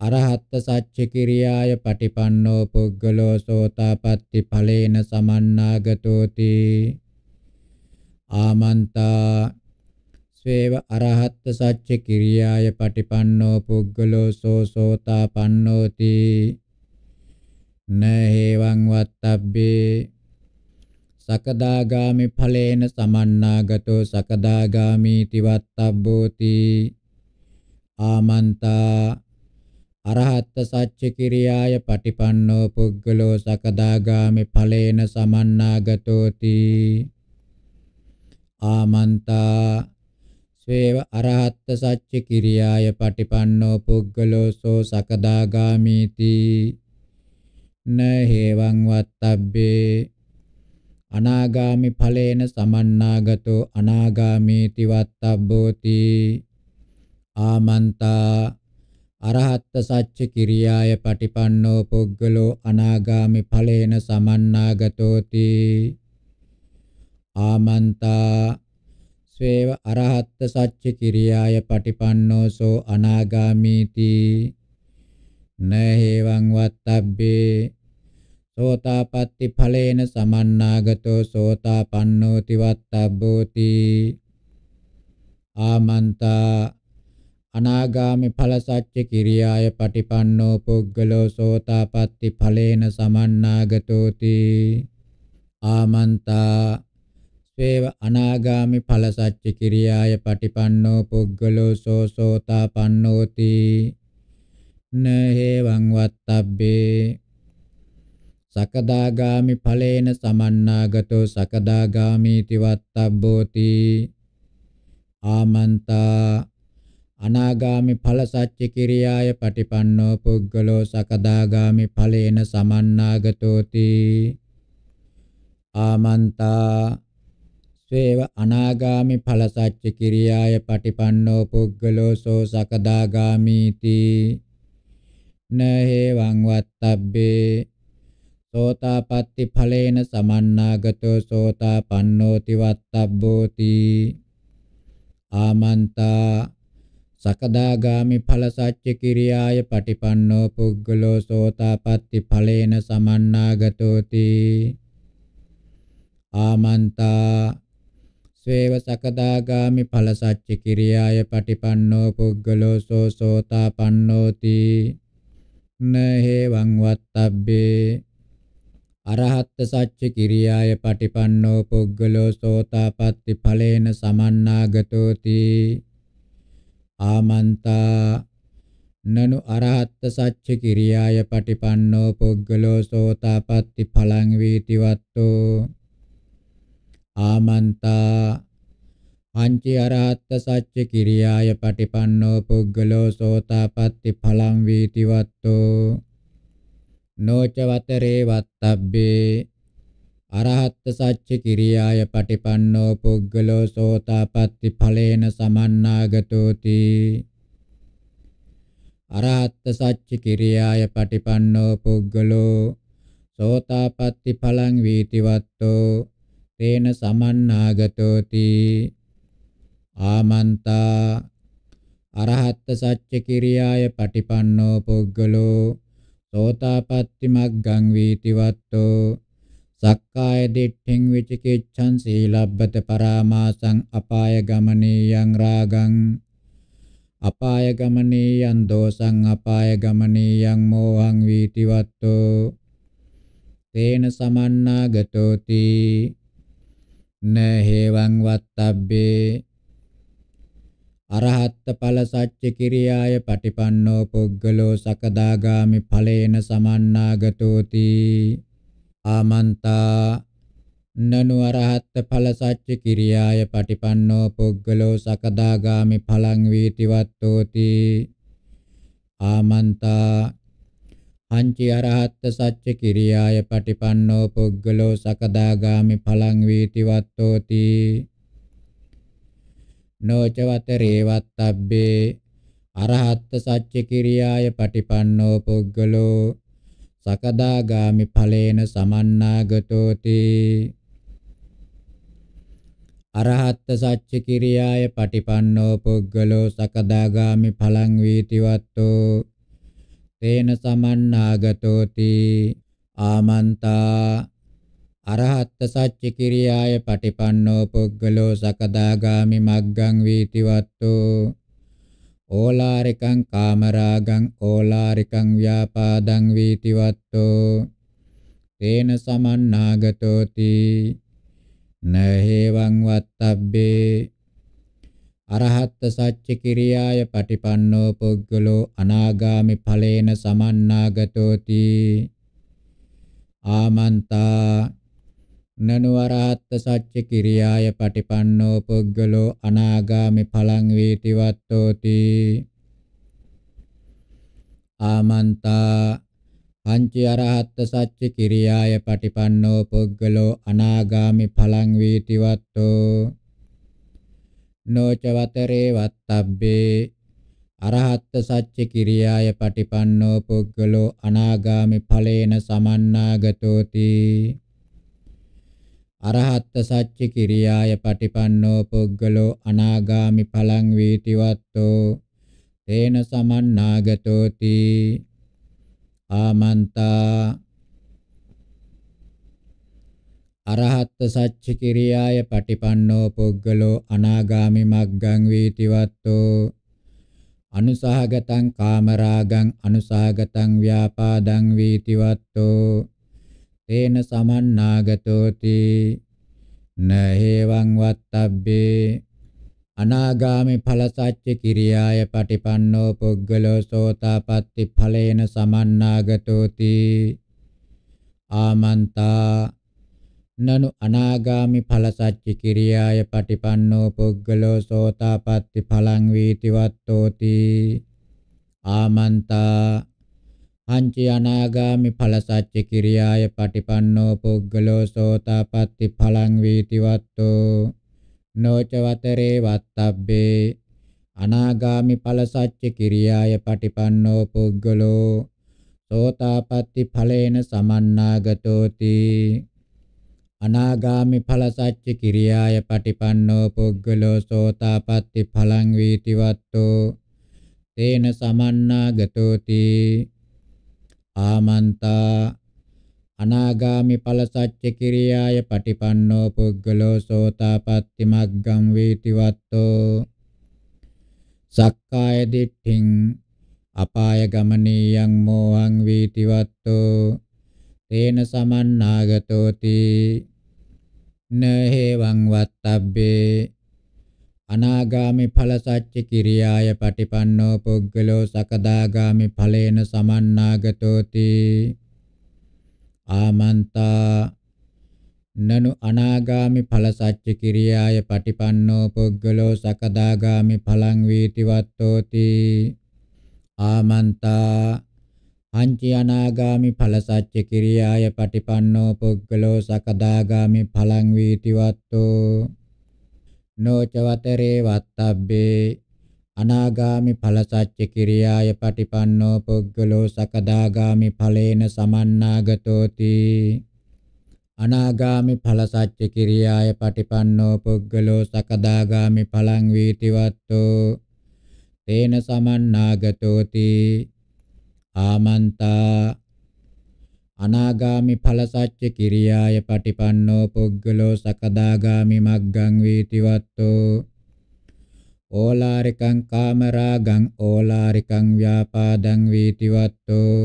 අරහත්ත සච්ච කිරියාය පටිපන්නෝ පුද්ගලෝ සෝතාපට්ටි ඵලේන සමන්නාගතෝති ආමන්තා ස්වේව අරහත්ත සච්ච කිරියාය පටිපන්නෝ පුද්ගලෝ සෝ සෝතාපන්නෝති නහේවං වත්තබ්බේ සකදාගාමි ඵලේන සමන්නාගතෝ සකදාගාමීති වත්තබ්බෝති ආමන්තා අරහත්ත සච්ච කිරියාය පටිපන්නෝ පුද්ගලෝ සකදාගාමි ඵලේන සමන්නාගතෝති ආමන්තා ස්වේව අරහත්ත සච්ච කිරියාය පටිපන්නෝ පුද්ගලෝ සෝ සකදාගාමීති නහේවං වත්තබ්බේ අනාගාමි ඵලේන සමන්නාගතෝ අනාගාමීති වත්තබ්බෝති ආමන්තා අරහත්ත සච්ච කිරියාය පටිපන්නෝ පුද්ගලෝ අනාගාමි ඵලේන සමන්නාගතෝති ආමන්තා ස්වේව අරහත්ත සච්ච කිරියාය පටිපන්නෝ සෝ අනාගාමීති නහේවං වත්තබ්බේ සෝතාපට්ටි ඵලේන සමන්නාගතෝ සෝතාපන්නෝති වත්තබ්බෝති ආමන්තා අනාගාමි ඵල සත්‍ය කිරියාය පටිපන්නෝ පුද්ගලෝ සෝතාපට්ටි ඵලේන සමන්නාගතෝති ආමන්තා ස්වේව අනාගාමි ඵල සත්‍ය කිරියාය පටිපන්නෝ පුද්ගලෝ සෝ සෝතාපන්නෝති නහේවං වත්තබ්බේ සකදාගාමි ඵලේන සමන්නාගතෝ සකදාගාමීති වත්තබ්බෝති ආමන්තා අනාගාමි ඵල සච්ච කිරියාය පටිපන්නෝ පුද්ගලෝ සකදාගාමි ඵලේන සමන්නාගතෝති ආමන්තා සේව අනාගාමි ඵල සච්ච කිරියාය පටිපන්නෝ පුද්ගලෝ සෝ සකදාගාමීති නහේවං වත්තබ්බේ සෝතාපට්ටි ඵලේන සමන්නාගතෝ සෝතාපන්නෝති වත්තබ්බෝති ආමන්තා සකදාගාමි ඵල සච්ච කිරියාය පටිපන්නෝ පුග්ගලෝ සෝතාපට්ටි ඵලේන සමන්නාගතෝති ආමන්තා ස්වේව සකදාගාමි ඵල සච්ච කිරියාය පටිපන්නෝ පුග්ගලෝ සෝ සෝතාපන්නෝති නහේවං වත්තබ්බේ අරහත් සච්ච කිරියාය පටිපන්නෝ පුග්ගලෝ සෝතාපට්ටි ඵලේන සමන්නාගතෝති ආමන්තා නනු අරහත් සච්ච කිරියාය පටිපන්නෝ පුග්ගලෝ සෝතාපට්ටි ඵලං වේතිවත්තෝ ආමන්තා අංචි අරහත් සච්ච කිරියාය පටිපන්නෝ පුග්ගලෝ සෝතාපට්ටි ඵලං වේතිවත්තෝ නොච වතරේ වත්තබ්බේ අරහත්ත සච්ච කිරියාය පටිපන්නෝ පුද්ගලෝ සෝතාපට්ටි ඵලේන සමන්නාගතෝති අරහත්ත සච්ච කිරියාය පටිපන්නෝ පුද්ගලෝ සෝතාපට්ටි ඵලං වීතිවත්තෝ තේන සමන්නාගතෝති ආමන්තා අරහත්ත සච්ච කිරියාය පටිපන්නෝ පුද්ගලෝ සෝතාපට්ටි මග්ගං වීතිවත්තෝ සක්කාය දිට්ඨින් විචිකිච්ඡං සීලබ්බත පරාමාසං අපාය ගමනීයං රාගං අපාය ගමනීයං දෝසං අපාය ගමනීයං මෝහං වීතිවත්තෝ තේන සමන්නාගතෝති නහේවං වත්තබ්බේ අරහත් ඵල සච්ච කිරියාය පටිපන්නෝ පුග්ගලෝ සකදාගාමි ඵලේන සමන්නාගතෝති ආමන්තා නනු අරහත් ඵල සච්ච කිරියාය පටිපන්නෝ පුද්ගලෝ සකදාගාමි ඵලං වීතිවත්තෝති ආමන්තා අංචි අරහත් සච්ච කිරියාය පටිපන්නෝ පුද්ගලෝ සකදාගාමි ඵලං වීතිවත්තෝති නොචවත රේවත්තබ්බේ අරහත් සච්ච කිරියාය පටිපන්නෝ පුද්ගලෝ සකදාගාමි ඵලේන සමන්නාගතෝති අරහත් සච්ච කිරියාය පටිපන්නෝ පුද්ගලෝ සකදාගාමි ඵලං වීතිවත්තෝ තේන සමන්නාගතෝති ආමන්තා අරහත් සච්ච කිරියාය පටිපන්නෝ පුද්ගලෝ සකදාගාමි මග්ගං වීතිවත්තෝ ඕලාරිකං කාමරාගං ඕලාරිකං ව්‍යාපාදං වීතිවත්තෝ තේන සමන්නාගතෝති නහේවං වත්තබ්බේ අරහත් සච්ච කිරියාය පටිපන්නෝ පුද්ගලෝ අනාගාමි ඵලේන සමන්නාගතෝති ආමන්තා නනුවරහත් සච්ච කිරියාය පටිපන්නෝ පුද්ගලෝ අනාගාමි ඵලං වේතිවත්තෝති ආමන්තා පංච අරහත් සච්ච කිරියාය පටිපන්නෝ පුද්ගලෝ අනාගාමි ඵලං වේතිවත්තෝ නොචවතරේ වත්තබ්බේ අරහත් සච්ච කිරියාය පටිපන්නෝ පුද්ගලෝ අනාගාමි ඵලේන සමන්නාගතෝති අරහත් සච්ච කිරියාය පටිපන්නෝ පුද්ගලෝ අනාගාමි ඵලං වීතිවත්තෝ තේන සමන්නාගතෝති ආමන්තා අරහත් සච්ච කිරියාය පටිපන්නෝ පුද්ගලෝ අනාගාමි මග්ගං වීතිවත්තෝ අනුසහගතං කාමරාගං අනුසහගතං ව්‍යාපාදං වීතිවත්තෝ තේන සමන්නාගතෝති නහේවං වත්තබ්බේ අනාගාමි ඵලසච්ච කිරියාය පටිපන්නෝ පුද්ගලෝ සෝතාපට්ටි ඵලේන සමන්නාගතෝති ආමන්තා නනු අනාගාමි ඵල සච්ච කිරියාය පටිපන්නෝ පුද්ගලෝ සෝතාපට්ටි ඵලං වීතිවත්තෝති ආමන්තා අංචි අනාගාමි ඵල සච්ච කිරියාය පටිපන්නෝ පුග්ගලෝ සෝතාපට්ටි ඵලං වීතිවත්තෝ නොචවතරේ වත්තබ්බේ අනාගාමි ඵල සච්ච කිරියාය පටිපන්නෝ පුග්ගලෝ සෝතාපට්ටි ඵලේන සමන්නාගතෝති අනාගාමි ඵල සච්ච කිරියාය පටිපන්නෝ පුග්ගලෝ සෝතාපට්ටි ඵලං වීතිවත්තෝ තේන සමන්නාගතෝති ආමන්තා අනාගාමි ඵල සච්ච කිරියාය පටිපන්නෝ පුද්ගලෝ සෝතාපට්ටි මග්ගං වේතිවත්තෝ සක්කාය දිට්ඨින් අපාය ගමනියං මෝහං වේතිවත්තෝ තේන සමන්නාගතෝති නහේවං වත්තබ්බේ අනාගාමි ඵල සච්ච කිරියාය පටිපන්නෝ පුද්ගලෝ සකදාගාමි ඵලේන සමන්නාගතෝති ආමන්තා නනු අනාගාමි ඵල සච්ච කිරියාය පටිපන්නෝ පුද්ගලෝ සකදාගාමි ඵලං වීතිවත්තෝති ආමන්තා පංච අනාගාමි ඵල සච්ච කිරියාය පටිපන්නෝ පුද්ගලෝ සකදාගාමි ඵලං වීතිවත්තෝ නොච වතරේ වත්තබ්බේ අනාගාමි ඵල සච්ච කිරියාය පටිපන්නෝ පුග්ගලෝ සකදාගාමි ඵලේන සමන්නාගතෝති අනාගාමි ඵල සච්ච කිරියාය පටිපන්නෝ පුග්ගලෝ සකදාගාමි ඵලං වීතිවත්තෝ තේන සමන්නාගතෝති ආමන්තා අනාගාමි ඵල සත්‍ය කිරියාය පටිපන්නෝ පුද්ගලෝ සකදාගාමි මග්ගං වීතිවත්තෝ ඕලාරිකං කාමරාගං ඕලාරිකං ව්‍යාපාදං වීතිවත්තෝ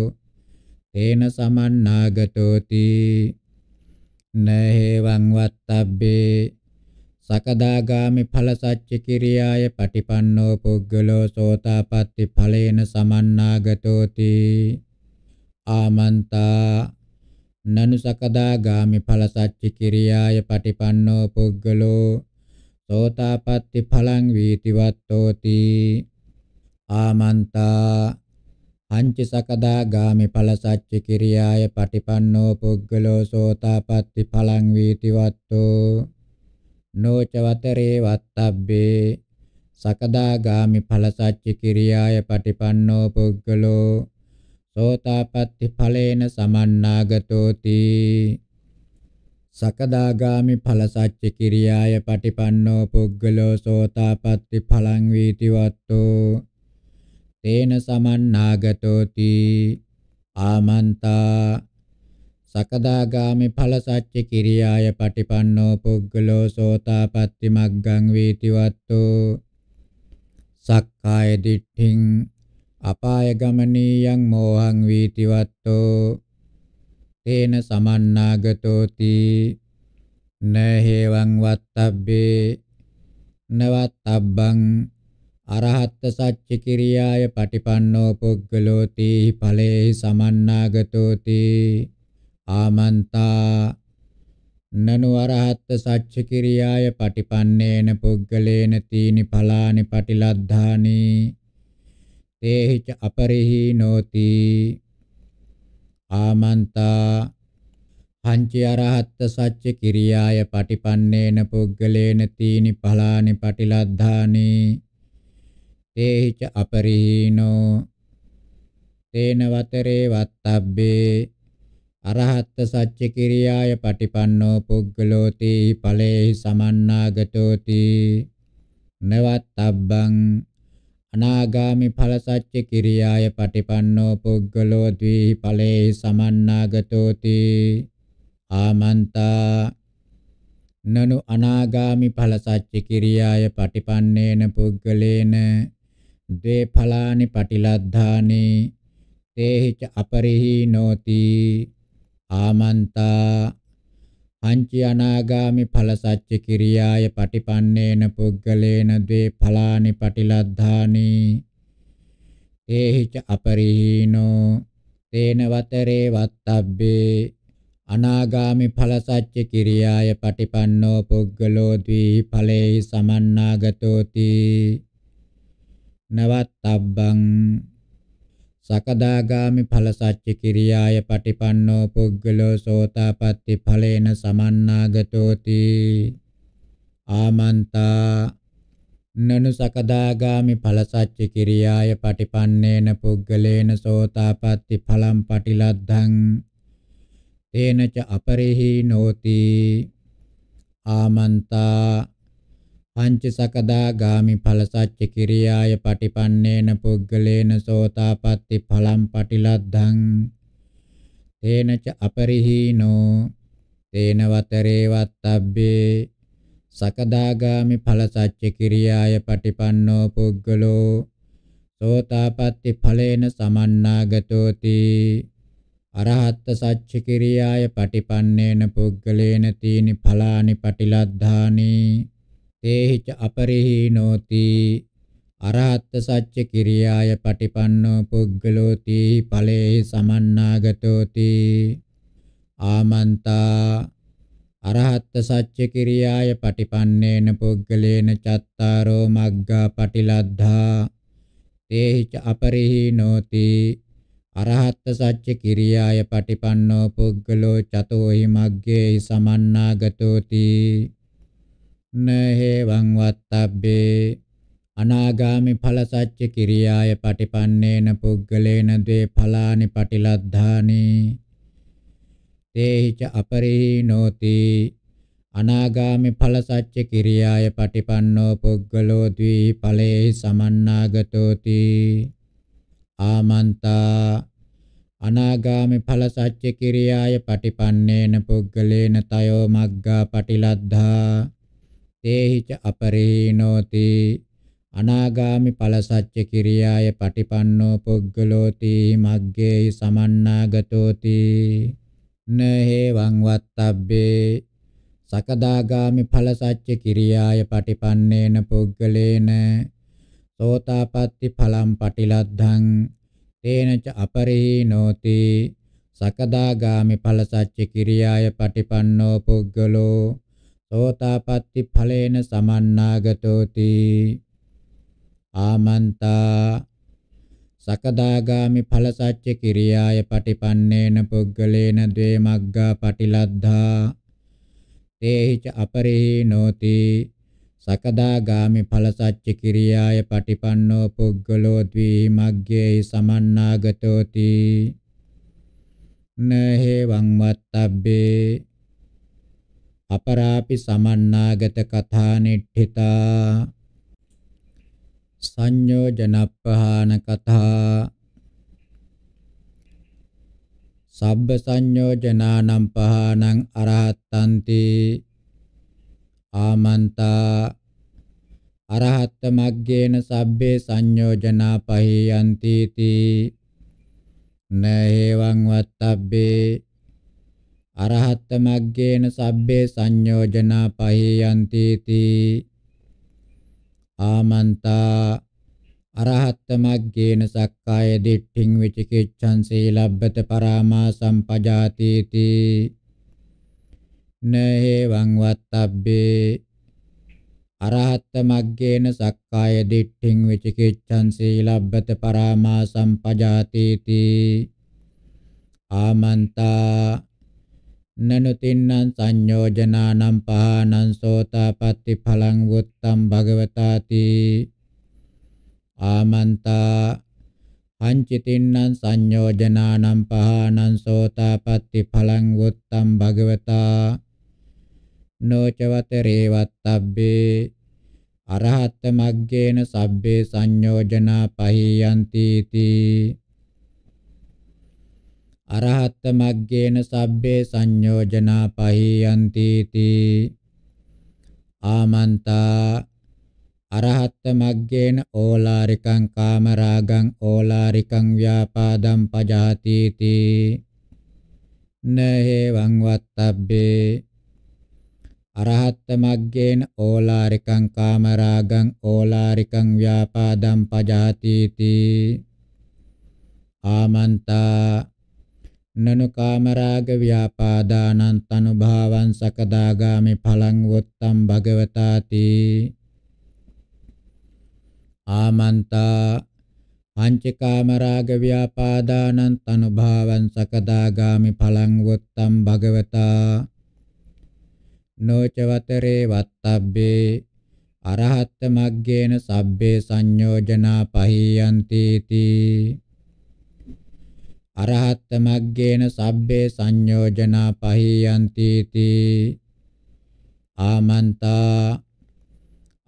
තේන සමන්නාගතෝති නහේවං වත්තබ්බේ සකදාගාමි ඵල සත්‍ය කිරියාය පටිපන්නෝ පුද්ගලෝ සෝතාපට්ටි ඵලේන සමන්නාගතෝති ආමන්තා නනු සකදාගාමි ඵල සච්ච කිරියාය පටිපන්නෝ පුද්ගලෝ සෝතාපට්ටි ඵලං වීතිවත්තෝති ආමන්තා අංච සකදාගාමි ඵල සච්ච කිරියාය පටිපන්නෝ පුද්ගලෝ සෝතාපට්ටි ඵලං වීතිවත්තෝ නොචවතරේ වත්තබ්බේ සකදාගාමි ඵල සච්ච කිරියාය පටිපන්නෝ පුද්ගලෝ සෝතාපට්ටි ඵලේන සමන්නාගතෝති සකදාගාමි ඵල සච්ච කිරියාය පටිපන්නෝ පුග්ගලෝ සෝතාපට්ටි ඵලං වීතිවත්තෝ තේන සමන්නාගතෝති ආමන්තා සකදාගාමි ඵල සච්ච කිරියාය පටිපන්නෝ පුග්ගලෝ සෝතාපට්ටි මග්ගං වීතිවත්තෝ සක්කාය දිට්ඨින් අපාය ගමනීයං මෝහං වීතිවත්තෝ තේන සමන්නාගතෝති නහේවං වත්තබ්බේ නවත්තබ්බං අරහත් සච්ච කිරියාය පටිපන්නෝ පුග්ගලෝති ඵලේ සමන්නාගතෝති ආමන්තා නනු අරහත් සච්ච කිරියාය පටිපන්නේන පුග්ගලේන තීනි ඵලානි පටිලද්ධානි තේහිච අපරිහීනෝති ආමන්තා පංච අරහත් සච්ච කිරියාය පටිපන්නේන පුග්ගලේන තීනි පලානි පටිලද්ධානි තේහිච අපරිහීනෝ තේන වතරේ වත්තබ්බේ අරහත් සච්ච කිරියාය පටිපන්නෝ පුග්ගලෝති ඵලේහි සමන්නාගතෝති නවත්තබ්බං අනාගාමි ඵල සච්ච කිරියාය පටිපන්නෝ පුද්ගලෝ ද්විහි ඵලේ සමන්නාගතෝති ආමන්තා නනු අනාගාමි ඵල සච්ච කිරියාය පටිපන්නේන පුද්ගලේන ද්වේ ඵලානි පටිලද්ධානි තේහිච අපරිහි නොති ආමන්තා පංච අනාගාමි ඵල සච්ච කිරියාය පටිපන්නේන පුග්ගලේන ද්වේ ඵලානි පටිලද්ධානි තේහිච අපරිහීනෝ තේන වතරේ වත්තබ්බේ අනාගාමි ඵල සච්ච කිරියාය පටිපන්නෝ පුග්ගලෝ ද්වේ ඵලේහි සමන්නාගතෝති නවත්තබ්බං සකදාගාමි ඵල සච්ච කිරියාය පටිපන්නෝ පුද්ගලෝ සෝතාපට්ටි ඵලේන සමන්නාගතෝති ආමන්තා නනු සකදාගාමි ඵල සච්ච කිරියාය පටිපන්නේන පුද්ගලේන සෝතාපට්ටි ඵලම් පටිලද්ධං තේනච අපරිහි නොති ආමන්තා පංචසකදාගාමි ඵල සච්ච කිරියාය පටිපන්නේන පුග්ගලේන සෝතාපට්ටි ඵලම් පටිලද්ධං තේන ච අපරිහීනෝ තේන වතරේ වත්තබ්බේ සකදාගාමි ඵල සච්ච කිරියාය පටිපන්නෝ පුග්ගලෝ සෝතාපට්ටි ඵලේන සමන්නාගතෝති අරහත් සච්ච කිරියාය පටිපන්නේන පුග්ගලේන තීනි ඵලානි පටිලද්ධානි තේහිච අපරිහි නෝති අරහත් සච්ච කිරියාය පටිපන්නෝ පුග්ගලෝති ඵලේ සමන්නාගතෝති ආමන්තා අරහත් සච්ච කිරියාය පටිපන්නේන පුග්ගලේන චත්තාරෝ මග්ගා පටිලද්ධා තේහිච අපරිහි නෝති අරහත් සච්ච කිරියාය පටිපන්නෝ පුග්ගලෝ චතෝහි මග්ගේ සමන්නාගතෝති නහේවං වත්තබ්බේ අනාගාමි ඵල සච්ච කිරියාය පටිපන්නේන පුග්ගලේන ද්වේ ඵලානි පටිලද්ධානි තේහිච අපරිහීනෝති අනාගාමි ඵල සච්ච කිරියාය පටිපන්නෝ පුග්ගලෝ ද්වේ ඵලේ සමන්නාගතෝති ආමන්තා අනාගාමි ඵල සච්ච කිරියාය පටිපන්නේන පුග්ගලේන තයෝ මග්ගා පටිලද්ධා තේහිච අපරේනෝති අනාගාමි ඵල සත්‍ය කිරියාය පටිපන්නෝ පුග්ගලෝති මග්ගේ සමන්නාගතෝති නහේවං වත්තබ්බේ සකදාගාමි ඵල සත්‍ය කිරියාය පටිපන්නේන පුග්ගලේන සෝතාපට්ටි ඵලම් පටිලද්ධං තේනච අපරේනෝති සකදාගාමි ඵල සත්‍ය කිරියාය පටිපන්නෝ පුග්ගලෝ සෝතාපට්ටි ඵලේන සමන්නාගතෝති ආමන්තා සකදාගාමි ඵල සත්‍ය කිරියාය පටිපන්නේන පුග්ගලේන ද්වේ මග්ගා පටිලද්ධා තේහිච අපරිහි නොති සකදාගාමි ඵල සත්‍ය කිරියාය පටිපන්නෝ පුග්ගලෝ ද්වේ මග්ගේ සමන්නාගතෝති නහේ වං වත්තබ්බේ අපරාපි සමන්නාගත කථානිට්ඨිතා සංයෝජනප්පහාන කථා සබ්බ සංයෝජනානම් පහානං අරහත්තන්ති ආමන්තා අරහත්ත මග්ගේන සබ්බේ සංයෝජනා පහයන්ති තී නේවං වත්තබ්බේ අරහත් මග්ගේන සබ්බේ සංයෝජනා පහියන්ති තී ආමන්තා අරහත් මග්ගේන සක්කාය දිට්ඨින් විචිකිච්ඡං සීලබ්බත පරාමා සම්පජාති තී නේවං වත්තබ්බේ අරහත් මග්ගේන සක්කාය දිට්ඨින් විචිකිච්ඡං සීලබ්බත පරාමා සම්පජාති තී ආමන්තා නනුතින්නං සංයෝජනානම් පහනං සෝතාපට්ටි ඵලං වුත්තම් භගවතාති ආමන්තා පංචිතින්නං සංයෝජනානම් පහනං සෝතාපට්ටි ඵලං වුත්තම් භගවතා නොචවතරේවත්තබ්බේ අරහත් මග්ගේන සබ්බේ සංයෝජනා පහියන්ති තී අරහත් මග්ගේන සබ්බේ සංයෝජනා පහියන්ති තී ආමන්තා අරහත් මග්ගේන ඕලාරිකං කාමරාගං ඕලාරිකං ව්‍යාපාදං පජාති තී නහේවං වත්තබ්බේ අරහත් මග්ගේන ඕලාරිකං කාමරාගං ඕලාරිකං ව්‍යාපාදං පජාති තී ආමන්තා නනු කාමරාග ව්‍යාපාදානං තනුභාවං සකදාගාමි ඵලං වොත්තම් භගවතාති ආමන්තා පංචකාමරාග ව්‍යාපාදානං තනුභාවං සකදාගාමි ඵලං වොත්තම් භගවතා නොචවතරේ වත්තබ්බේ අරහත් මග්ගේන සබ්බේ සංයෝජනා පහියන්ති තී අරහත් මග්ගේන සබ්බේ සංයෝජනා පහියන්ති තී ආමන්තා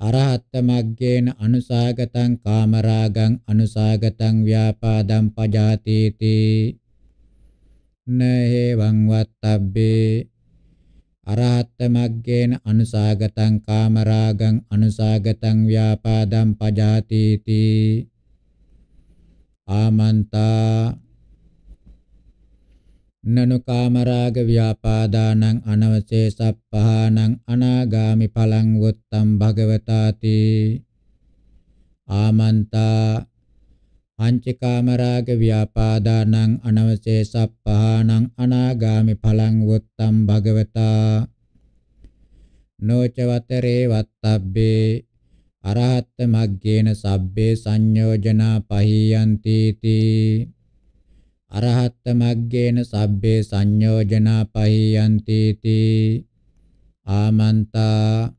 අරහත් මග්ගේන අනුසාගතං කාමරාගං අනුසාගතං ව්‍යාපාදං පජාති තී නේවං වත්තබ්බේ අරහත් මග්ගේන අනුසාගතං කාමරාගං අනුසාගතං ව්‍යාපාදං පජාති තී ආමන්තා නනුකාමරාග ව්‍යාපාදානං අනවශේසප්පහානං අනාගාමි පලං වොත්තම් භගවතාති ආමන්තා පංචකාමරාග ව්‍යාපාදානං අනවශේසප්පහානං අනාගාමි පලං වොත්තම් භගවතා නොචවතරේ වත්තබ්බේ අරහත් මග්ගේන සබ්බේ සංයෝජනා පහියන්ති තී අරහත්ත මග්ගේන සබ්බේ සංයෝජනා පහියන්ති තී ආමන්තා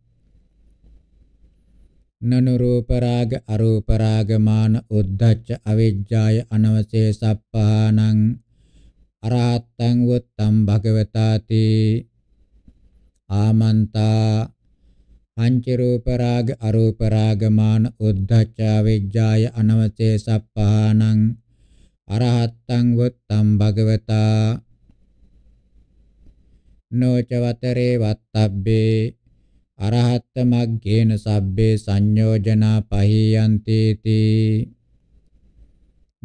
නනු රූප රාග අරූප රාග මාන උද්ධච්ච අවිජ්ජාය අනවසේ සප්පහානං අරහත්තං වත්තම් භගවතාති ආමන්තා පංච රූප රාග අරූප රාග මාන උද්ධච්ච අවිජ්ජාය අනවසේ සප්පහානං අරහත්තං වත්තං භගවතා නොචවතරේ වත්තබ්බේ අරහත්ත මග්ගේන සබ්බේ සංයෝජනා පහියන්ති තී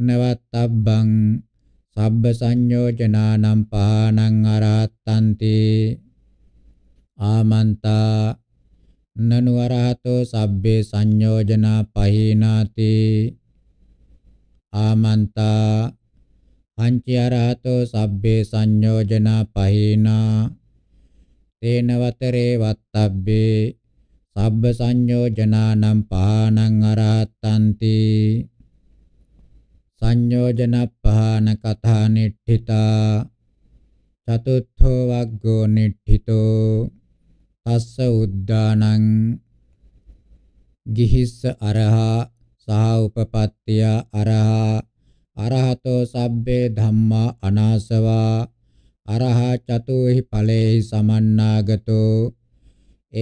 නවත්තබ්බං සබ්බ සංයෝජනානම් පහනං අරහත්තන්ති ආමන්තා නනු අරහතෝ සබ්බේ සංයෝජනා පහිනාති ආමන්තා පංචයරහතෝ සබ්බේ සංයෝජනා පහිනා තේනවතරේ වත්තබ්බේ සබ්බ සංයෝජනානම් පහනං අරහත්තන්ති සංයෝජන පහන කතා නිට්ඨිතා චතුත්ථෝ වග්ගෝ නිට්ඨිතෝ තස්ස උද්දානං ගිහිස්ස අරහා සා උපපත්තිය අරහා අරහතෝ සබ්බේ ධම්මා අනාසවා අරහා චතුහි ඵලේහි සමන්නාගතෝ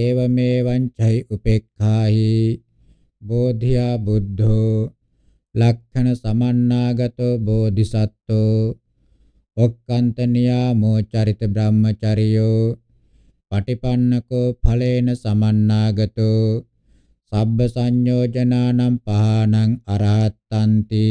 ඒවමේවං චෛ උපේක්ඛාහි බෝධියා බුද්ධෝ ලක්ඛණ සමන්නාගතෝ බෝධිසත්වෝ ඔක්කන්ත නියාමෝ චරිත බ්‍රහ්මචරියෝ පටිපන්නකෝ ඵලේන සමන්නාගතෝ සබ්බ සංයෝජනානම් පහනං අරහත්තන්ති